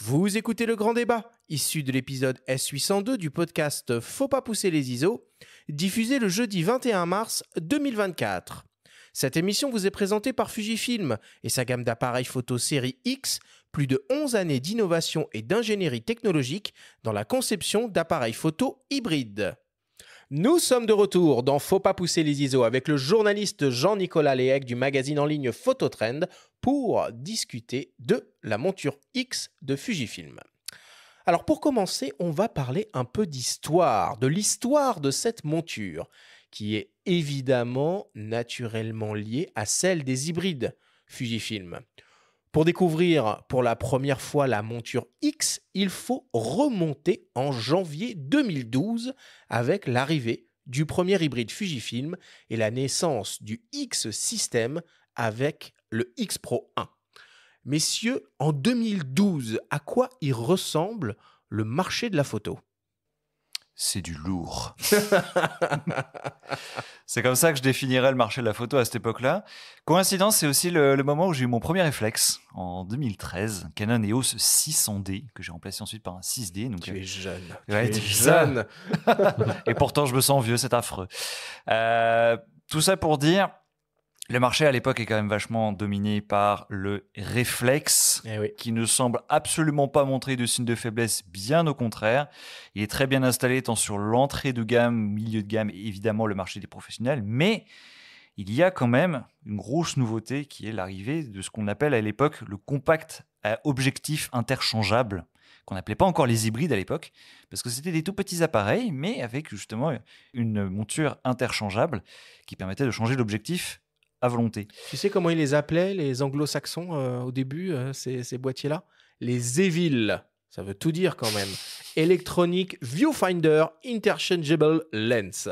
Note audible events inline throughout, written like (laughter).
Vous écoutez le grand débat, issu de l'épisode S802 du podcast Faut pas pousser les ISO, diffusé le jeudi 21 mars 2024. Cette émission vous est présentée par Fujifilm et sa gamme d'appareils photo série X, plus de 11 années d'innovation et d'ingénierie technologique dans la conception d'appareils photo hybrides. Nous sommes de retour dans Faut pas pousser les ISO avec le journaliste Jean-Nicolas Léhec du magazine en ligne Phototrend pour discuter de la monture X de Fujifilm. Alors pour commencer, on va parler un peu d'histoire, de l'histoire de cette monture, qui est évidemment naturellement liée à celle des hybrides Fujifilm. Pour découvrir pour la première fois la monture X, il faut remonter en janvier 2012 avec l'arrivée du premier hybride Fujifilm et la naissance du X System avec le X Pro 1. Messieurs, en 2012, à quoi il ressemble le marché de la photo c'est du lourd. (laughs) c'est comme ça que je définirais le marché de la photo à cette époque-là. Coïncidence, c'est aussi le, moment où j'ai eu mon premier réflexe en 2013, Canon EOS 600D, que j'ai remplacé ensuite par un 6D. Donc, tu euh, es jeune. Ouais, tu es jeune. (laughs) Et pourtant, je me sens vieux, c'est affreux. Euh, tout ça pour dire, le marché à l'époque est quand même vachement dominé par le réflexe, eh qui ne semble absolument pas montrer de signes de faiblesse, bien au contraire. Il est très bien installé tant sur l'entrée de gamme, milieu de gamme, et évidemment le marché des professionnels, mais il y a quand même une grosse nouveauté qui est l'arrivée de ce qu'on appelle à l'époque le compact à objectif interchangeable, qu'on n'appelait pas encore les hybrides à l'époque, parce que c'était des tout petits appareils, mais avec justement une monture interchangeable qui permettait de changer l'objectif à volonté. Tu sais comment ils les appelaient, les anglo-saxons, euh, au début, euh, ces, boîtiers-là Les Evil. Ça veut tout dire quand même. Electronic Viewfinder Interchangeable Lens.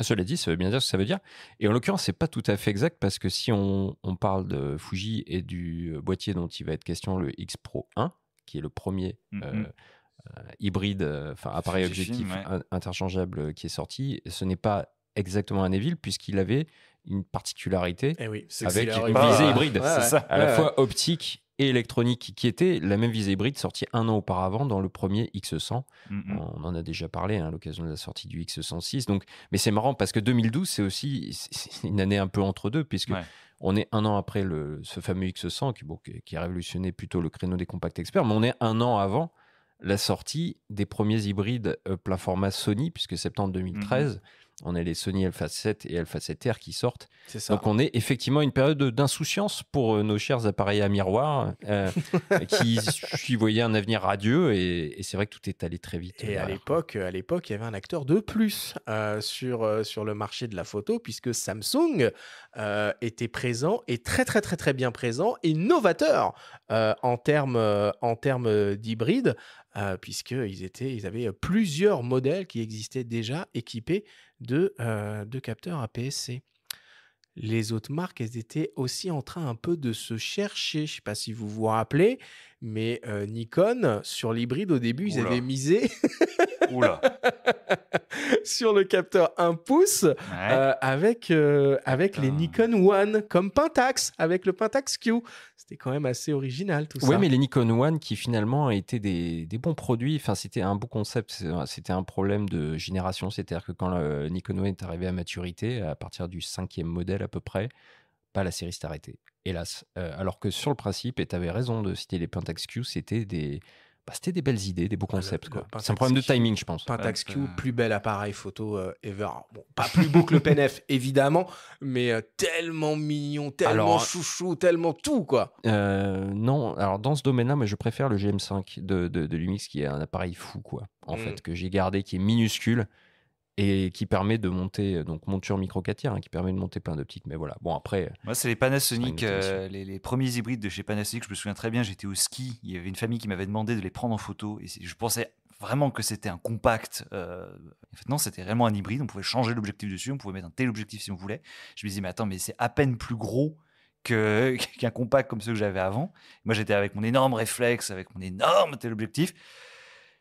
Cela dit, ça veut bien dire ce que ça veut dire. Et en l'occurrence, c'est pas tout à fait exact parce que si on, parle de Fuji et du boîtier dont il va être question, le X Pro 1, qui est le premier mm-hmm. euh, hybride, enfin appareil objectif interchangeable qui est sorti, ce n'est pas exactement à Neville puisqu'il avait une particularité eh avec une visée hybride. À la fois optique et électronique, qui était la même visée hybride sortie un an auparavant dans le premier X100. On en a déjà parlé hein, à l'occasion de la sortie du X106. Donc, mais c'est marrant parce que 2012, c'est aussi une année un peu entre deux, puisque on est un an après le, ce fameux X100 qui, bon, qui a révolutionné plutôt le créneau des compacts experts, mais on est un an avant la sortie des premiers hybrides euh, plein format Sony, puisque septembre 2013. Mm-hmm. On a les Sony Alpha 7 et Alpha 7R qui sortent. Donc on est effectivement une période d'insouciance pour euh, nos chers appareils à miroir euh, (laughs) qui voyaient un avenir radieux et, c'est vrai que tout est allé très vite. Et à euh, l'époque, à l'époque, il y avait un acteur de plus sur, sur le marché de la photo puisque Samsung était présent et très très très très bien présent et novateur en termes en termes d'hybride. Euh, puisqu'ils ils avaient euh, plusieurs modèles qui existaient déjà équipés de, euh, capteurs APS-C. Les autres marques, étaient aussi en train un peu de se chercher. Je ne sais pas si vous vous rappelez, mais euh, Nikon, sur l'hybride, au début, ils avaient misé (laughs) sur le capteur 1 pouce euh, euh, avec, les Nikon One, comme Pentax, avec le Pentax Q. C'était quand même assez original tout ça. Oui, mais les Nikon One qui finalement étaient des, des bons produits, enfin, c'était un beau concept, c'était un problème de génération. C'est-à-dire que quand le Nikon One est arrivé à maturité, à partir du cinquième modèle à peu près, pas bah, la série s'est arrêtée hélas. Euh, alors que sur le principe, et tu avais raison de citer les Pentax Q, c'était des, bah, des belles idées, des beaux ah, concepts. quoi. c'est un problème de timing, je pense. Pentax Q, plus bel appareil photo euh, ever. pas plus beau que le PNF, (laughs) évidemment, mais euh, tellement mignon, tellement chouchou, tellement tout, quoi. non, alors dans ce domaine-là, mais je préfère le GM5 de, Lumix, qui est un appareil fou, quoi, en mmh. fait, que j'ai gardé, qui est minuscule et qui permet de monter, euh, donc monture micro hein, qui permet de monter plein d'optiques. Mais voilà, bon après. Euh, Moi, c'est les Panasonic, euh, les, premiers hybrides de chez Panasonic, je me souviens très bien, j'étais au ski, il y avait une famille qui m'avait demandé de les prendre en photo, et je pensais vraiment que c'était un compact. En fait, non, c'était réellement un hybride, on pouvait changer l'objectif dessus, on pouvait mettre un tel objectif si on voulait. Je me disais, mais attends, mais c'est à peine plus gros (laughs) qu'un compact comme ceux que j'avais avant. Moi, j'étais avec mon énorme réflexe, avec mon énorme tel objectif.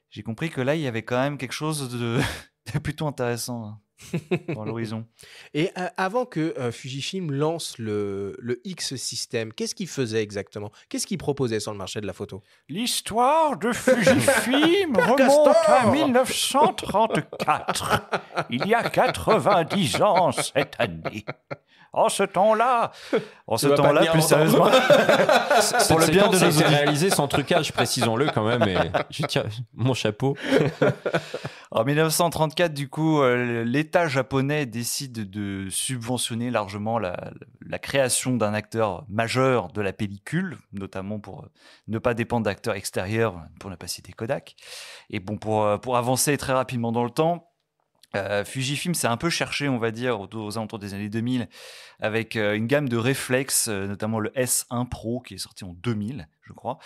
J'ai compris que là, il y avait quand même quelque chose de. (laughs) C'est (laughs) plutôt intéressant. Hein. (laughs) dans l'horizon. Et euh, avant que euh, Fujifilm lance le, X-Système, qu'est-ce qu'il faisait exactement Qu'est-ce qu'il proposait sur le marché de la photo L'histoire de Fujifilm (laughs) remonte à 1934, il y a 90 ans cette année. En ce temps-là, en ce temps-là, plus sérieusement, (laughs) pour le bien de nos réalisé sans trucage, précisons-le quand même. Et je tiens mon chapeau. en 1934, du coup, euh, les l'État japonais décide de subventionner largement la, création d'un acteur majeur de la pellicule, notamment pour euh, ne pas dépendre d'acteurs extérieurs, pour ne pas citer Kodak. Et bon, pour, euh, pour avancer très rapidement dans le temps, euh, Fujifilm s'est un peu cherché, on va dire, aux, alentours des années 2000, avec euh, une gamme de réflexes, euh, notamment le S1 Pro qui est sorti en 2000, je crois.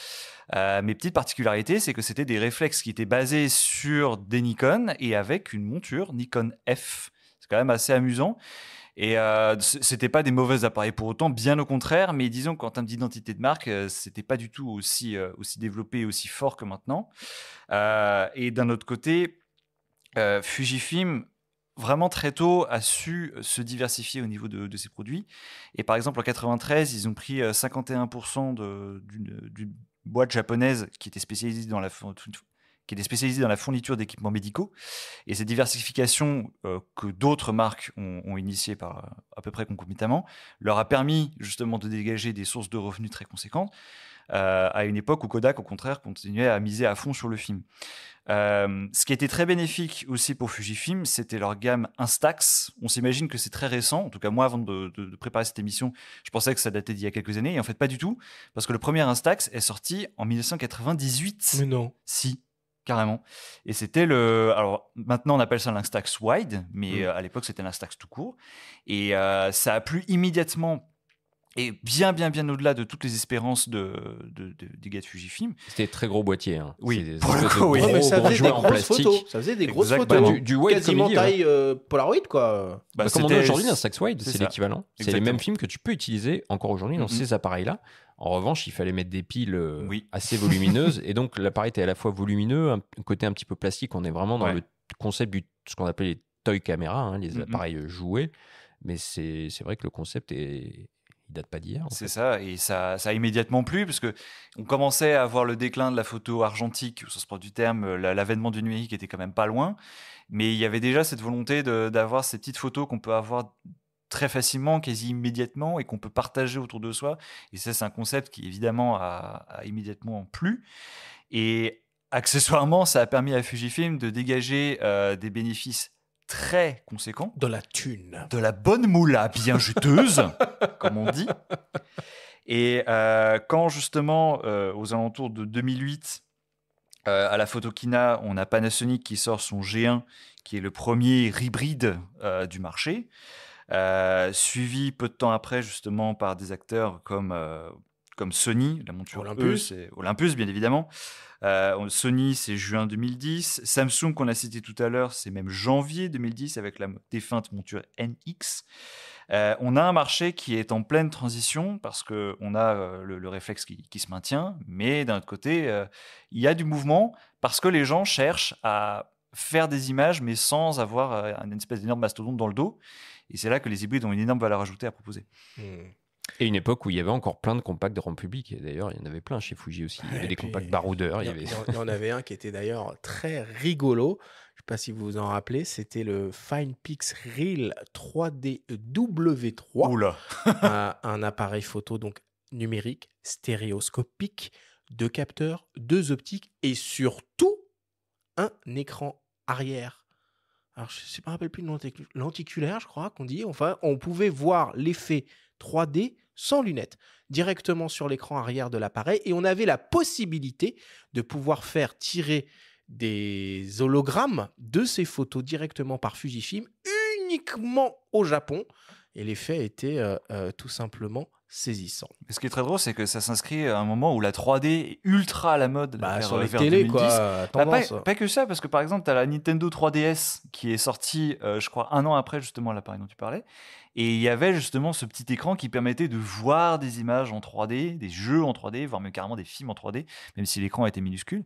Mes petite particularités, c'est que c'était des réflexes qui étaient basés sur des Nikon et avec une monture Nikon F. C'est quand même assez amusant. Et ce c'était pas des mauvais appareils pour autant, bien au contraire. Mais disons qu'en termes d'identité de marque, c'était pas du tout aussi aussi développé, aussi fort que maintenant. et d'un autre côté, euh, Fujifilm, vraiment très tôt, a su euh, se diversifier au niveau de, ses produits. Et par exemple, en 93, ils ont pris 51% euh, d'une boîte japonaise qui était spécialisée dans la qui était spécialisée dans la fourniture d'équipements médicaux. Et cette diversification que d'autres marques ont, initiée par, à peu près concomitamment leur a permis justement de dégager des sources de revenus très conséquentes. Euh, à une époque où Kodak, au contraire, continuait à miser à fond sur le film. Euh, ce qui était très bénéfique aussi pour Fujifilm, c'était leur gamme Instax. On s'imagine que c'est très récent. En tout cas, moi, avant de, préparer cette émission, je pensais que ça datait d'il y a quelques années. Et en fait, pas du tout. Parce que le premier Instax est sorti en 1998. non. Si. Carrément. Et c'était le. Alors maintenant, on appelle ça l'Instax Wide, mais mmh. euh, à l'époque, c'était l'Instax tout court. Et ça a plu immédiatement et bien, bien, bien au-delà de toutes les espérances de, de des gars de Fujifilm. C'était très gros boîtier. Hein. Oui, pour le coup, oui. ça, faisait des grosses Photos. ça faisait des grosses photos. Du, du Quasiment hein. taille euh, Polaroid, quoi. Bah, bah, comme on a aujourd'hui un Sax Wide, c'est l'équivalent. C'est les mêmes films que tu peux utiliser encore aujourd'hui dans mm-hmm. ces appareils-là. En revanche, il fallait mettre des piles euh, assez volumineuses. (laughs) et donc, l'appareil était à la fois volumineux, un côté un petit peu plastique. On est vraiment dans le concept du ce qu'on appelle les toy caméras, hein, les mm-hmm. appareils euh, joués. Mais c'est vrai que le concept est date pas d'hier. C'est ça, et ça, a immédiatement plu, parce que on commençait à voir le déclin de la photo argentique, au se propre du terme, euh, l'avènement du numérique était quand même pas loin, mais il y avait déjà cette volonté d'avoir ces petites photos qu'on peut avoir très facilement, quasi immédiatement, et qu'on peut partager autour de soi. Et ça, c'est un concept qui, évidemment, a, immédiatement plu. Et accessoirement, ça a permis à Fujifilm de dégager euh, des bénéfices très conséquent. De la thune. De la bonne moula bien juteuse, (laughs) comme on dit. Et euh, quand justement, euh, aux alentours de 2008, euh, à la Photokina, on a Panasonic qui sort son G1, qui est le premier hybride du marché, suivi peu de temps après justement par des acteurs comme, comme Sony, la monture Olympus. et Olympus bien évidemment, euh, Sony, c'est juin 2010. Samsung, qu'on a cité tout à l'heure, c'est même janvier 2010 avec la défunte monture NX. Euh, on a un marché qui est en pleine transition parce qu'on a euh, le, réflexe qui, se maintient, mais d'un autre côté, il y a du mouvement parce que les gens cherchent à faire des images, mais sans avoir une espèce d'énorme mastodonte dans le dos. Et c'est là que les hybrides ont une énorme valeur ajoutée à proposer. Hmm. Et une époque où il y avait encore plein de compacts de rang public. d'ailleurs, il y en avait plein chez Fuji aussi. Il y avait des compacts baroudeurs. Il y, en avait un qui était d'ailleurs très rigolo. Je ne sais pas si vous vous en rappelez. C'était le FinePix Reel 3D W3. Oula. (laughs) (laughs) un, appareil photo donc numérique, stéréoscopique, deux capteurs, deux optiques et surtout un écran arrière. Alors, je ne me rappelle plus de l'anticulaire, je crois qu'on dit. Enfin, on pouvait voir l'effet 3D sans lunettes, directement sur l'écran arrière de l'appareil. Et on avait la possibilité de pouvoir faire tirer des hologrammes de ces photos directement par Fujifilm uniquement au Japon. Et l'effet était euh, euh, tout simplement saisissant. ce qui est très drôle, c'est que ça s'inscrit à un moment où la 3D est ultra à la mode. Bah, sur les télé, quoi. Bah, pas, que ça, parce que par exemple, tu as la Nintendo 3DS qui est sortie, euh, je crois, un an après justement l'appareil dont tu parlais. Et il y avait justement ce petit écran qui permettait de voir des images en 3D, des jeux en 3D, voire même carrément des films en 3D, même si l'écran était minuscule.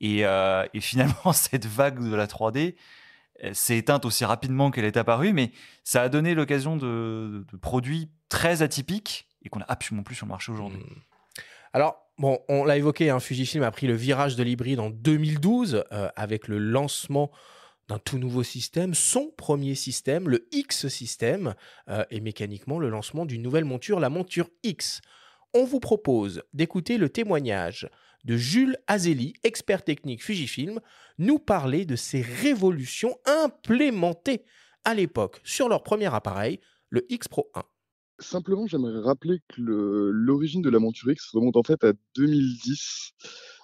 Et, euh, finalement, (laughs) cette vague de la 3D, euh, s'est éteinte aussi rapidement qu'elle est apparue, mais ça a donné l'occasion de, de, produits très atypiques et qu'on n'a absolument plus sur le marché aujourd'hui. Hmm. Alors, bon, on l'a évoqué, hein, Fujifilm a pris le virage de l'hybride en 2012 euh, avec le lancement d'un tout nouveau système, son premier système, le X-système, euh, et mécaniquement le lancement d'une nouvelle monture, la monture X. On vous propose d'écouter le témoignage de Jules Azeli, expert technique Fujifilm, nous parler de ces révolutions implémentées à l'époque sur leur premier appareil, le X-Pro 1. Simplement, j'aimerais rappeler que l'origine de la monture X remonte en fait à 2010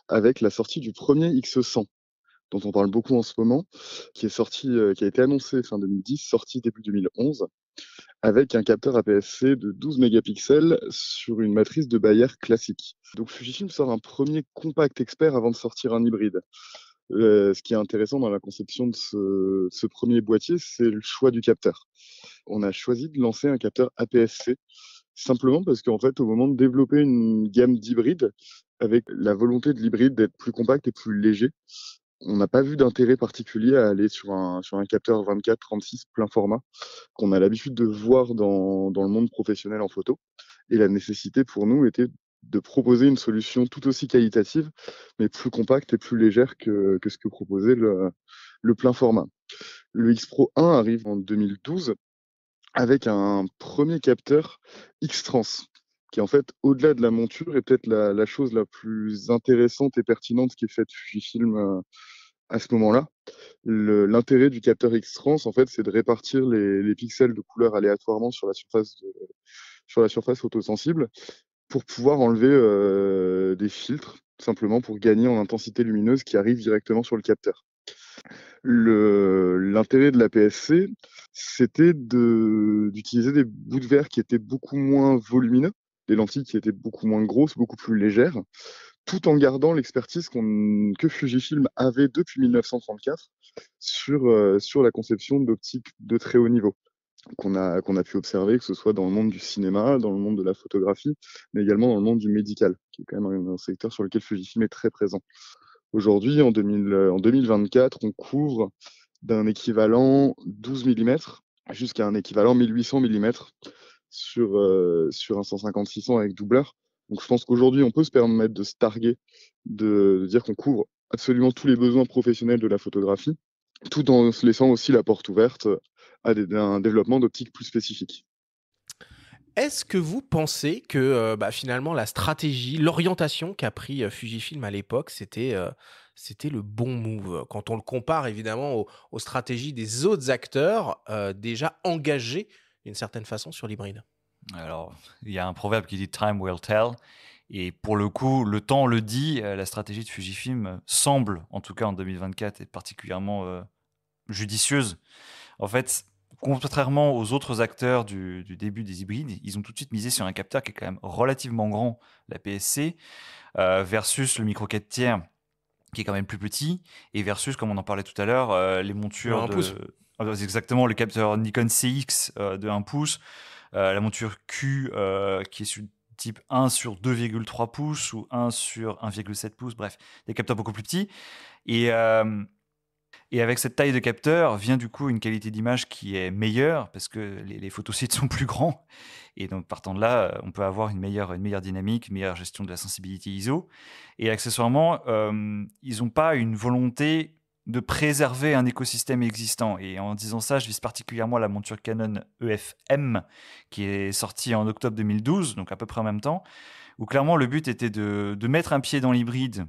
avec la sortie du premier X100 dont on parle beaucoup en ce moment, qui est sorti, euh, qui a été annoncé fin 2010, sorti début 2011, avec un capteur APS-C de 12 mégapixels sur une matrice de Bayer classique. Donc Fujifilm sort un premier compact expert avant de sortir un hybride. Euh, ce qui est intéressant dans la conception de ce, premier boîtier, c'est le choix du capteur. On a choisi de lancer un capteur APS-C simplement parce qu'en fait, au moment de développer une gamme d'hybrides, avec la volonté de l'hybride d'être plus compact et plus léger, on n'a pas vu d'intérêt particulier à aller sur un, capteur 24-36 plein format qu'on a l'habitude de voir dans, dans le monde professionnel en photo. Et la nécessité pour nous était de proposer une solution tout aussi qualitative, mais plus compacte et plus légère que, ce que proposait le, plein format. Le X-Pro 1 arrive en 2012 avec un premier capteur X-Trans, qui en fait, au-delà de la monture, est peut-être la, chose la plus intéressante et pertinente qui est faite Fujifilm euh, à ce moment-là. L'intérêt du capteur X-Trans, en fait, c'est de répartir les, pixels de couleur aléatoirement sur la surface de, sur la surface photosensible pour pouvoir enlever euh, des filtres, simplement pour gagner en intensité lumineuse qui arrive directement sur le capteur. L'intérêt de la PSC, c'était d'utiliser des bouts de verre qui étaient beaucoup moins volumineux, des lentilles qui étaient beaucoup moins grosses, beaucoup plus légères, tout en gardant l'expertise que Fujifilm avait depuis 1934 euh, sur, la conception d'optiques de très haut niveau qu'on a, qu'on a pu observer, que ce soit dans le monde du cinéma, dans le monde de la photographie, mais également dans le monde du médical, qui est quand même un, secteur sur lequel Fujifilm est très présent. Aujourd'hui, en, 2024, euh, on couvre d'un équivalent 12 mm jusqu'à un équivalent 1800 mm sur, euh, sur un 150-600 avec doubleur. Donc je pense qu'aujourd'hui, on peut se permettre de se targuer, de, de dire qu'on couvre absolument tous les besoins professionnels de la photographie, tout en se laissant aussi la porte ouverte à un développement d'optique plus spécifique. Est-ce que vous pensez que euh, bah, finalement la stratégie, l'orientation qu'a pris euh, Fujifilm à l'époque, c'était euh, c'était le bon move Quand on le compare évidemment aux, stratégies des autres acteurs déjà engagés d'une certaine façon sur l'hybride. Alors, il y a un proverbe qui dit Time will tell. Et pour le coup, le temps le dit, la stratégie de Fujifilm semble, en tout cas en 2024, être particulièrement judicieuse. En fait, contrairement aux autres acteurs du, début des hybrides, ils ont tout de suite misé sur un capteur qui est quand même relativement grand, la PSC, euh, versus le micro 4 tiers qui est quand même plus petit, et versus, comme on en parlait tout à l'heure, euh, les montures de... Pouce. Ah, bah, exactement, le capteur Nikon CX euh, de 1 pouce, la monture Q qui est sur type 1 sur 2,3 pouces ou 1 sur 1,7 pouces, bref, des capteurs beaucoup plus petits. Et et avec cette taille de capteur vient du coup une qualité d'image qui est meilleure parce que les, photosites (laughs) sont plus grands. Et donc partant de là, euh, on peut avoir une meilleure, une meilleure dynamique, une meilleure gestion de la sensibilité ISO. Et accessoirement, euh, ils n'ont pas une volonté de préserver un écosystème existant. Et en disant ça, je vise particulièrement la monture Canon EF-M qui est sortie en octobre 2012, donc à peu près en même temps, où clairement le but était de mettre un pied dans l'hybride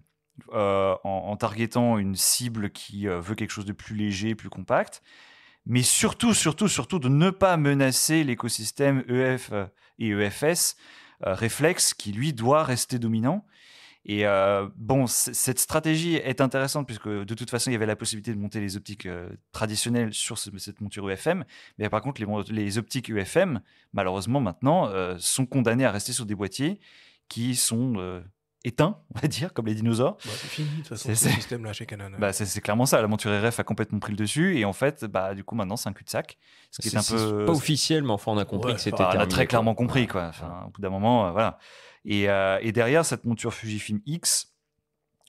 euh, en, en, targetant une cible qui euh, veut quelque chose de plus léger, plus compact, mais surtout, surtout, surtout de ne pas menacer l'écosystème EF euh, et EFS réflexe qui, lui, doit rester dominant. Et bon, cette stratégie est intéressante puisque de toute façon, il y avait la possibilité de monter les optiques traditionnelles sur cette monture UFM. E mais par contre, les, les optiques UFM, e malheureusement, maintenant, sont condamnées à rester sur des boîtiers qui sont éteint, on va dire, comme les dinosaures. Bah, c'est fini, de toute façon, le système-là chez Canon. Bah, c'est clairement ça. La monture RF a complètement pris le dessus. Et en fait, bah, du coup, maintenant, c'est un cul-de-sac. Ce qui est, un peu. pas officiel, mais enfin, on a compris que c'était. on a très clairement compris, quoi. au bout d'un moment, euh, voilà. Euh, et, derrière cette monture Fujifilm X,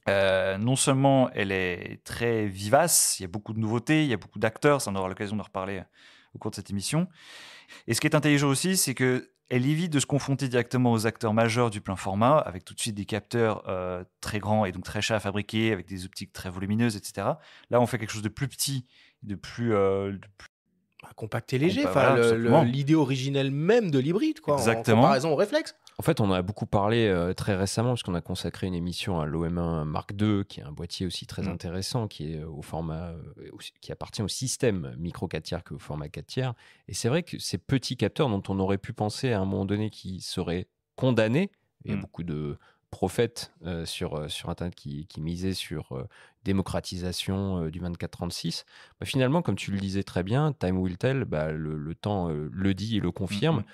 euh, non seulement elle est très vivace, il y a beaucoup de nouveautés, il y a beaucoup d'acteurs, ça on aura l'occasion de reparler au cours de cette émission. Et ce qui est intelligent aussi, c'est que elle évite de se confronter directement aux acteurs majeurs du plein format, avec tout de suite des capteurs euh, très grands et donc très chers à fabriquer, avec des optiques très volumineuses, etc. Là, on fait quelque chose de plus petit, de plus, euh, bah, compact et léger. enfin, l'idée originelle même de l'hybride, quoi. Exactement. En comparaison au réflexe. En fait, on en a beaucoup parlé euh, très récemment, puisqu'on a consacré une émission à l'OM1 Mark II, qui est un boîtier aussi très mm. intéressant, qui est euh, au format, euh, qui appartient au système micro 4 tiers que au format 4 tiers. Et c'est vrai que ces petits capteurs dont on aurait pu penser à un moment donné qui seraient condamnés, il y a mm. beaucoup de prophètes sur, sur Internet qui, qui misaient sur démocratisation du 24-36, bah, finalement, comme tu le disais très bien, Time Will Tell, bah, le, temps le dit et le confirme. Mm-hmm.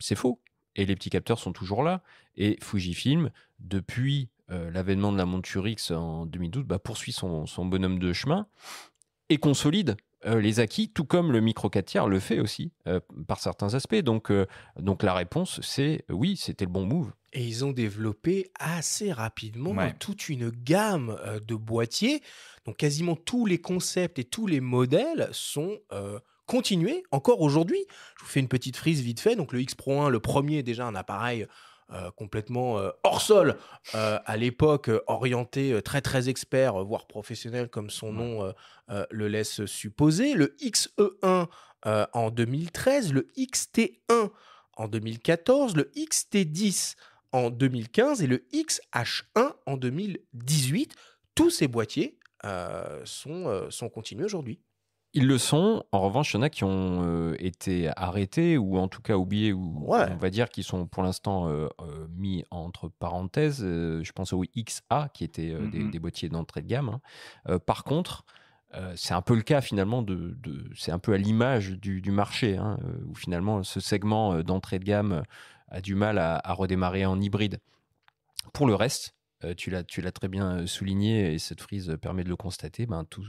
c'est faux et les petits capteurs sont toujours là. Et Fujifilm, depuis euh, l'avènement de la monture X en 2012, bah, poursuit son, bonhomme de chemin et consolide euh, les acquis, tout comme le micro 4 tiers le fait aussi euh, par certains aspects. Donc, donc la réponse, c'est oui, c'était le bon move. Et ils ont développé assez rapidement toute une gamme de boîtiers. Donc quasiment tous les concepts et tous les modèles sont continuer encore aujourd'hui. Je vous fais une petite frise vite fait. Donc le X Pro 1, le premier, déjà un appareil euh, complètement euh, hors sol euh, à l'époque, orienté très très expert, voire professionnel comme son nom le laisse supposer. Le XE1 en 2013, le XT1 en 2014, le XT10 en 2015 et le XH1 en 2018. Tous ces boîtiers sont, sont continués aujourd'hui. Ils le sont. En revanche, il y en a qui ont euh, été arrêtés ou en tout cas oubliés ou on va dire qui sont pour l'instant euh, euh, mis entre parenthèses. je pense aux XA qui étaient mm-hmm. des, boîtiers d'entrée de gamme. Hein. par contre, c'est un peu le cas finalement de, c'est un peu à l'image du, marché hein, où finalement ce segment d'entrée de gamme a du mal à, redémarrer en hybride. Pour le reste, tu l'as très bien souligné et cette frise permet de le constater, ben, tout,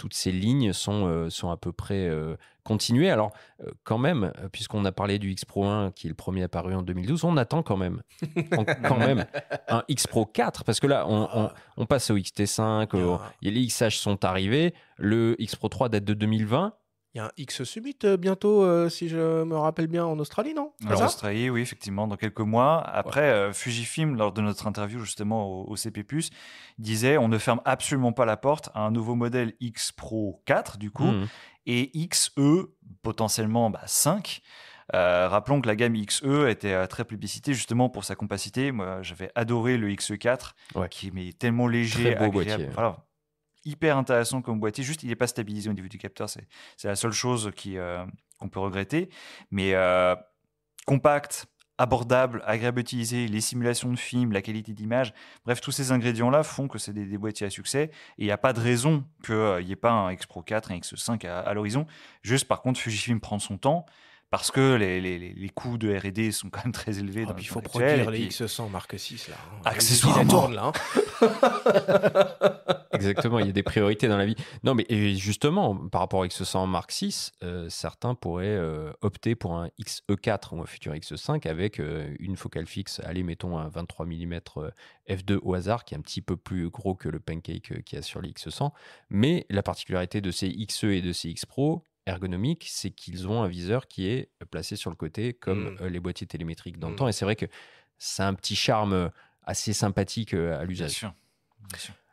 toutes ces lignes sont, euh, sont à peu près euh, continuées. Alors, euh, quand même, puisqu'on a parlé du X Pro 1 qui est le premier apparu en 2012, on attend quand même, quand (laughs) même un X Pro 4 parce que là, on, passe au XT5, ah. les XH sont arrivés, le X Pro 3 date de 2020. Il y a un X subit euh, bientôt, euh, si je me rappelle bien, en Australie, non En Australie, oui, effectivement, dans quelques mois. Après, euh, Fujifilm, lors de notre interview justement au, CP+, disait on ne ferme absolument pas la porte à un nouveau modèle X Pro 4, du coup, hmm. et XE, potentiellement 5. Bah, rappelons que la gamme XE était très publicité, justement pour sa compacité. Moi, j'avais adoré le XE4, qui est tellement léger, très beau Voilà, hyper intéressant comme boîtier. Juste, il n'est pas stabilisé au niveau du capteur. C'est, la seule chose qui, euh, qu'on peut regretter. Mais euh, compact, abordable, agréable à utiliser, les simulations de film, la qualité d'image, bref, tous ces ingrédients-là font que c'est des, boîtiers à succès. Et il n'y a pas de raison qu'il euh, n'y ait pas un X-Pro 4, un X5 à l'horizon. Juste, par contre, Fujifilm prend son temps parce que les, les, les coûts de R&D sont quand même très élevés. Ah, donc il faut produire les X100 Mark 6 là. Hein. Ah, accessoirement. Tourne, là. Hein. (laughs) (laughs) Exactement, il y a des priorités dans la vie. Non, mais justement, par rapport à X100 Mark 6, euh, certains pourraient euh, opter pour un XE4 ou un futur X5 avec euh, une focale fixe, allez, mettons un 23 mm f2 au hasard, qui est un petit peu plus gros que le pancake qu'il y a sur les X100. Mais la particularité de ces XE et de ces X Pro, ergonomique, c'est qu'ils ont un viseur qui est euh, placé sur le côté, comme mmh. euh, les boîtiers télémétriques d'antan. Mmh. Et c'est vrai que c'est un petit charme euh, assez sympathique à l'usage.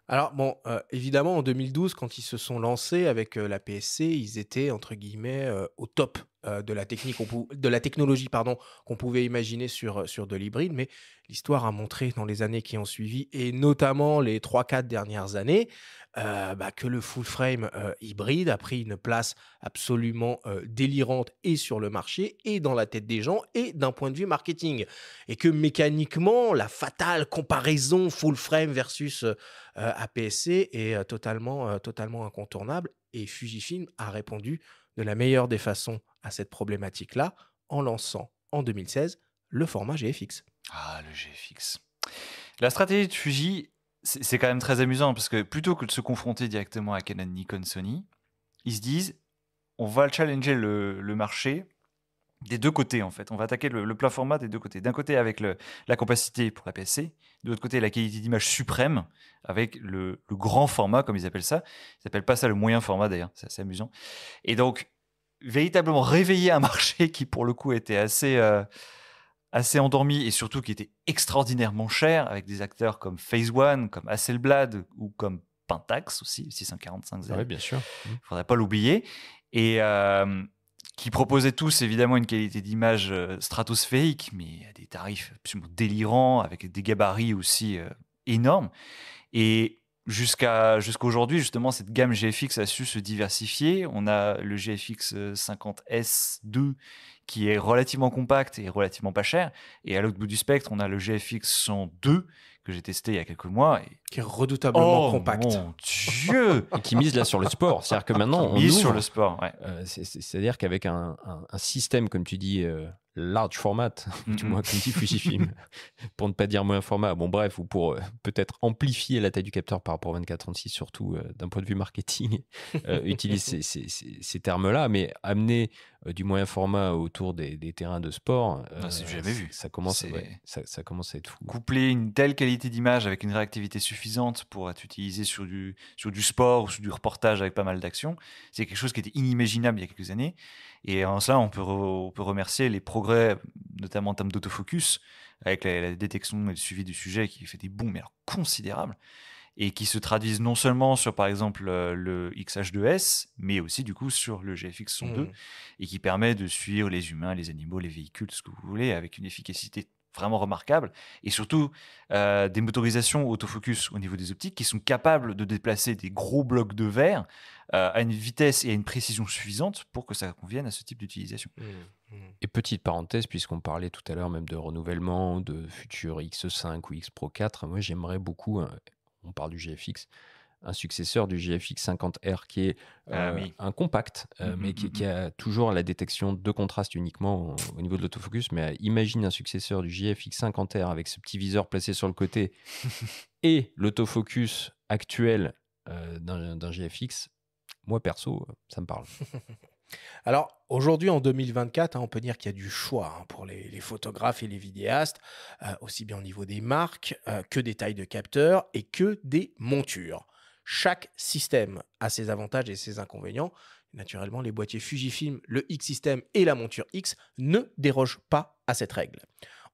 Alors, bon, évidemment, en 2012, quand ils se sont lancés avec la PSC, ils étaient, entre guillemets, au top euh, de la technique, de la technologie pardon, qu'on pouvait imaginer sur, euh, sur de l'hybride, mais l'histoire a montré dans les années qui ont suivi, et notamment les 3-4 dernières années, euh, bah, que le full frame hybride a pris une place absolument délirante et sur le marché, et dans la tête des gens, et d'un point de vue marketing. Et que mécaniquement, la fatale comparaison full frame versus APS-C est totalement, totalement incontournable, et Fujifilm a répondu de la meilleure des façons à cette problématique-là en lançant en 2016 le format GFX. Ah, le GFX. La stratégie de Fuji, c'est quand même très amusant parce que plutôt que de se confronter directement à Canon, Nikon, Sony, ils se disent on va challenger le, le marché des deux côtés en fait. On va attaquer le, plein format des deux côtés. D'un côté avec la capacité pour la PSC, de l'autre côté la qualité d'image suprême avec le, grand format comme ils appellent ça. Ils appellent pas ça le moyen format d'ailleurs, c'est assez amusant. Et donc véritablement réveiller un (laughs) marché qui pour le coup était assez euh, assez endormi et surtout qui était extraordinairement cher avec des acteurs comme Phase One, comme Hasselblad ou comme Pentax aussi 645Z. Ah oui, bien sûr. Il faudrait pas l'oublier et euh, qui proposaient tous évidemment une qualité d'image euh, stratosphérique, mais à des tarifs absolument délirants, avec des gabarits aussi euh, énormes. Et jusqu'à aujourd'hui, justement, cette gamme GFX a su se diversifier. On a le GFX 50S2 euh, qui est relativement compact et relativement pas cher. Et à l'autre bout du spectre, on a le GFX 102 que j'ai testé il y a quelques mois. Et... Qui est redoutablement oh, compact. Mon Dieu (laughs) et Qui mise là sur le sport. C'est-à-dire que (laughs) maintenant, on mise sur le sport. Ouais. Euh, c'est-à-dire qu'avec un, système, comme tu dis, euh, large format, (laughs) du moins comme dit Fujifilm, (laughs) pour ne pas dire moyen format, bon bref, ou pour euh, peut-être amplifier la taille du capteur par rapport à 24-36, surtout euh, d'un point de vue marketing, (laughs) euh, utiliser utilise ces, termes-là, mais amener du moyen format autour des, terrains de sport, ah, Ça commence, à être fou. Coupler une telle qualité d'image avec une réactivité suffisante pour être utilisée sur du, sur du sport ou sur du reportage avec pas mal d'actions, c'est quelque chose qui était inimaginable il y a quelques années. Et en cela, on peut, remercier les progrès, notamment en termes d'autofocus, avec la, détection et le suivi du sujet qui fait des bons, mais considérables, et qui se traduisent non seulement sur, par exemple, euh, le XH2S, mais aussi, du coup, sur le GFX son 2 et qui permet de suivre les humains, les animaux, les véhicules, ce que vous voulez, avec une efficacité vraiment remarquable, et surtout euh, des motorisations autofocus au niveau des optiques qui sont capables de déplacer des gros blocs de verre euh, à une vitesse et à une précision suffisante pour que ça convienne à ce type d'utilisation. Mmh, mmh. Et petite parenthèse, puisqu'on parlait tout à l'heure même de renouvellement, de futur X5 ou X Pro 4, moi j'aimerais beaucoup, euh, on parle du GFX, un successeur du GFX 50R qui est euh, ah un compact, euh, mm, mais mm, qui, mm, a toujours la détection de contraste uniquement au, niveau de l'autofocus. Mais euh, imagine un successeur du GFX 50R avec ce petit viseur placé sur le côté (laughs) et l'autofocus actuel d'un GFX. Moi perso, ça me parle. (laughs) Alors aujourd'hui en 2024, hein, on peut dire qu'il y a du choix hein, pour les, photographes et les vidéastes, aussi bien au niveau des marques que des tailles de capteurs et que des montures. Chaque système a ses avantages et ses inconvénients. Naturellement, les boîtiers Fujifilm, le X-System et la monture X ne dérogent pas à cette règle.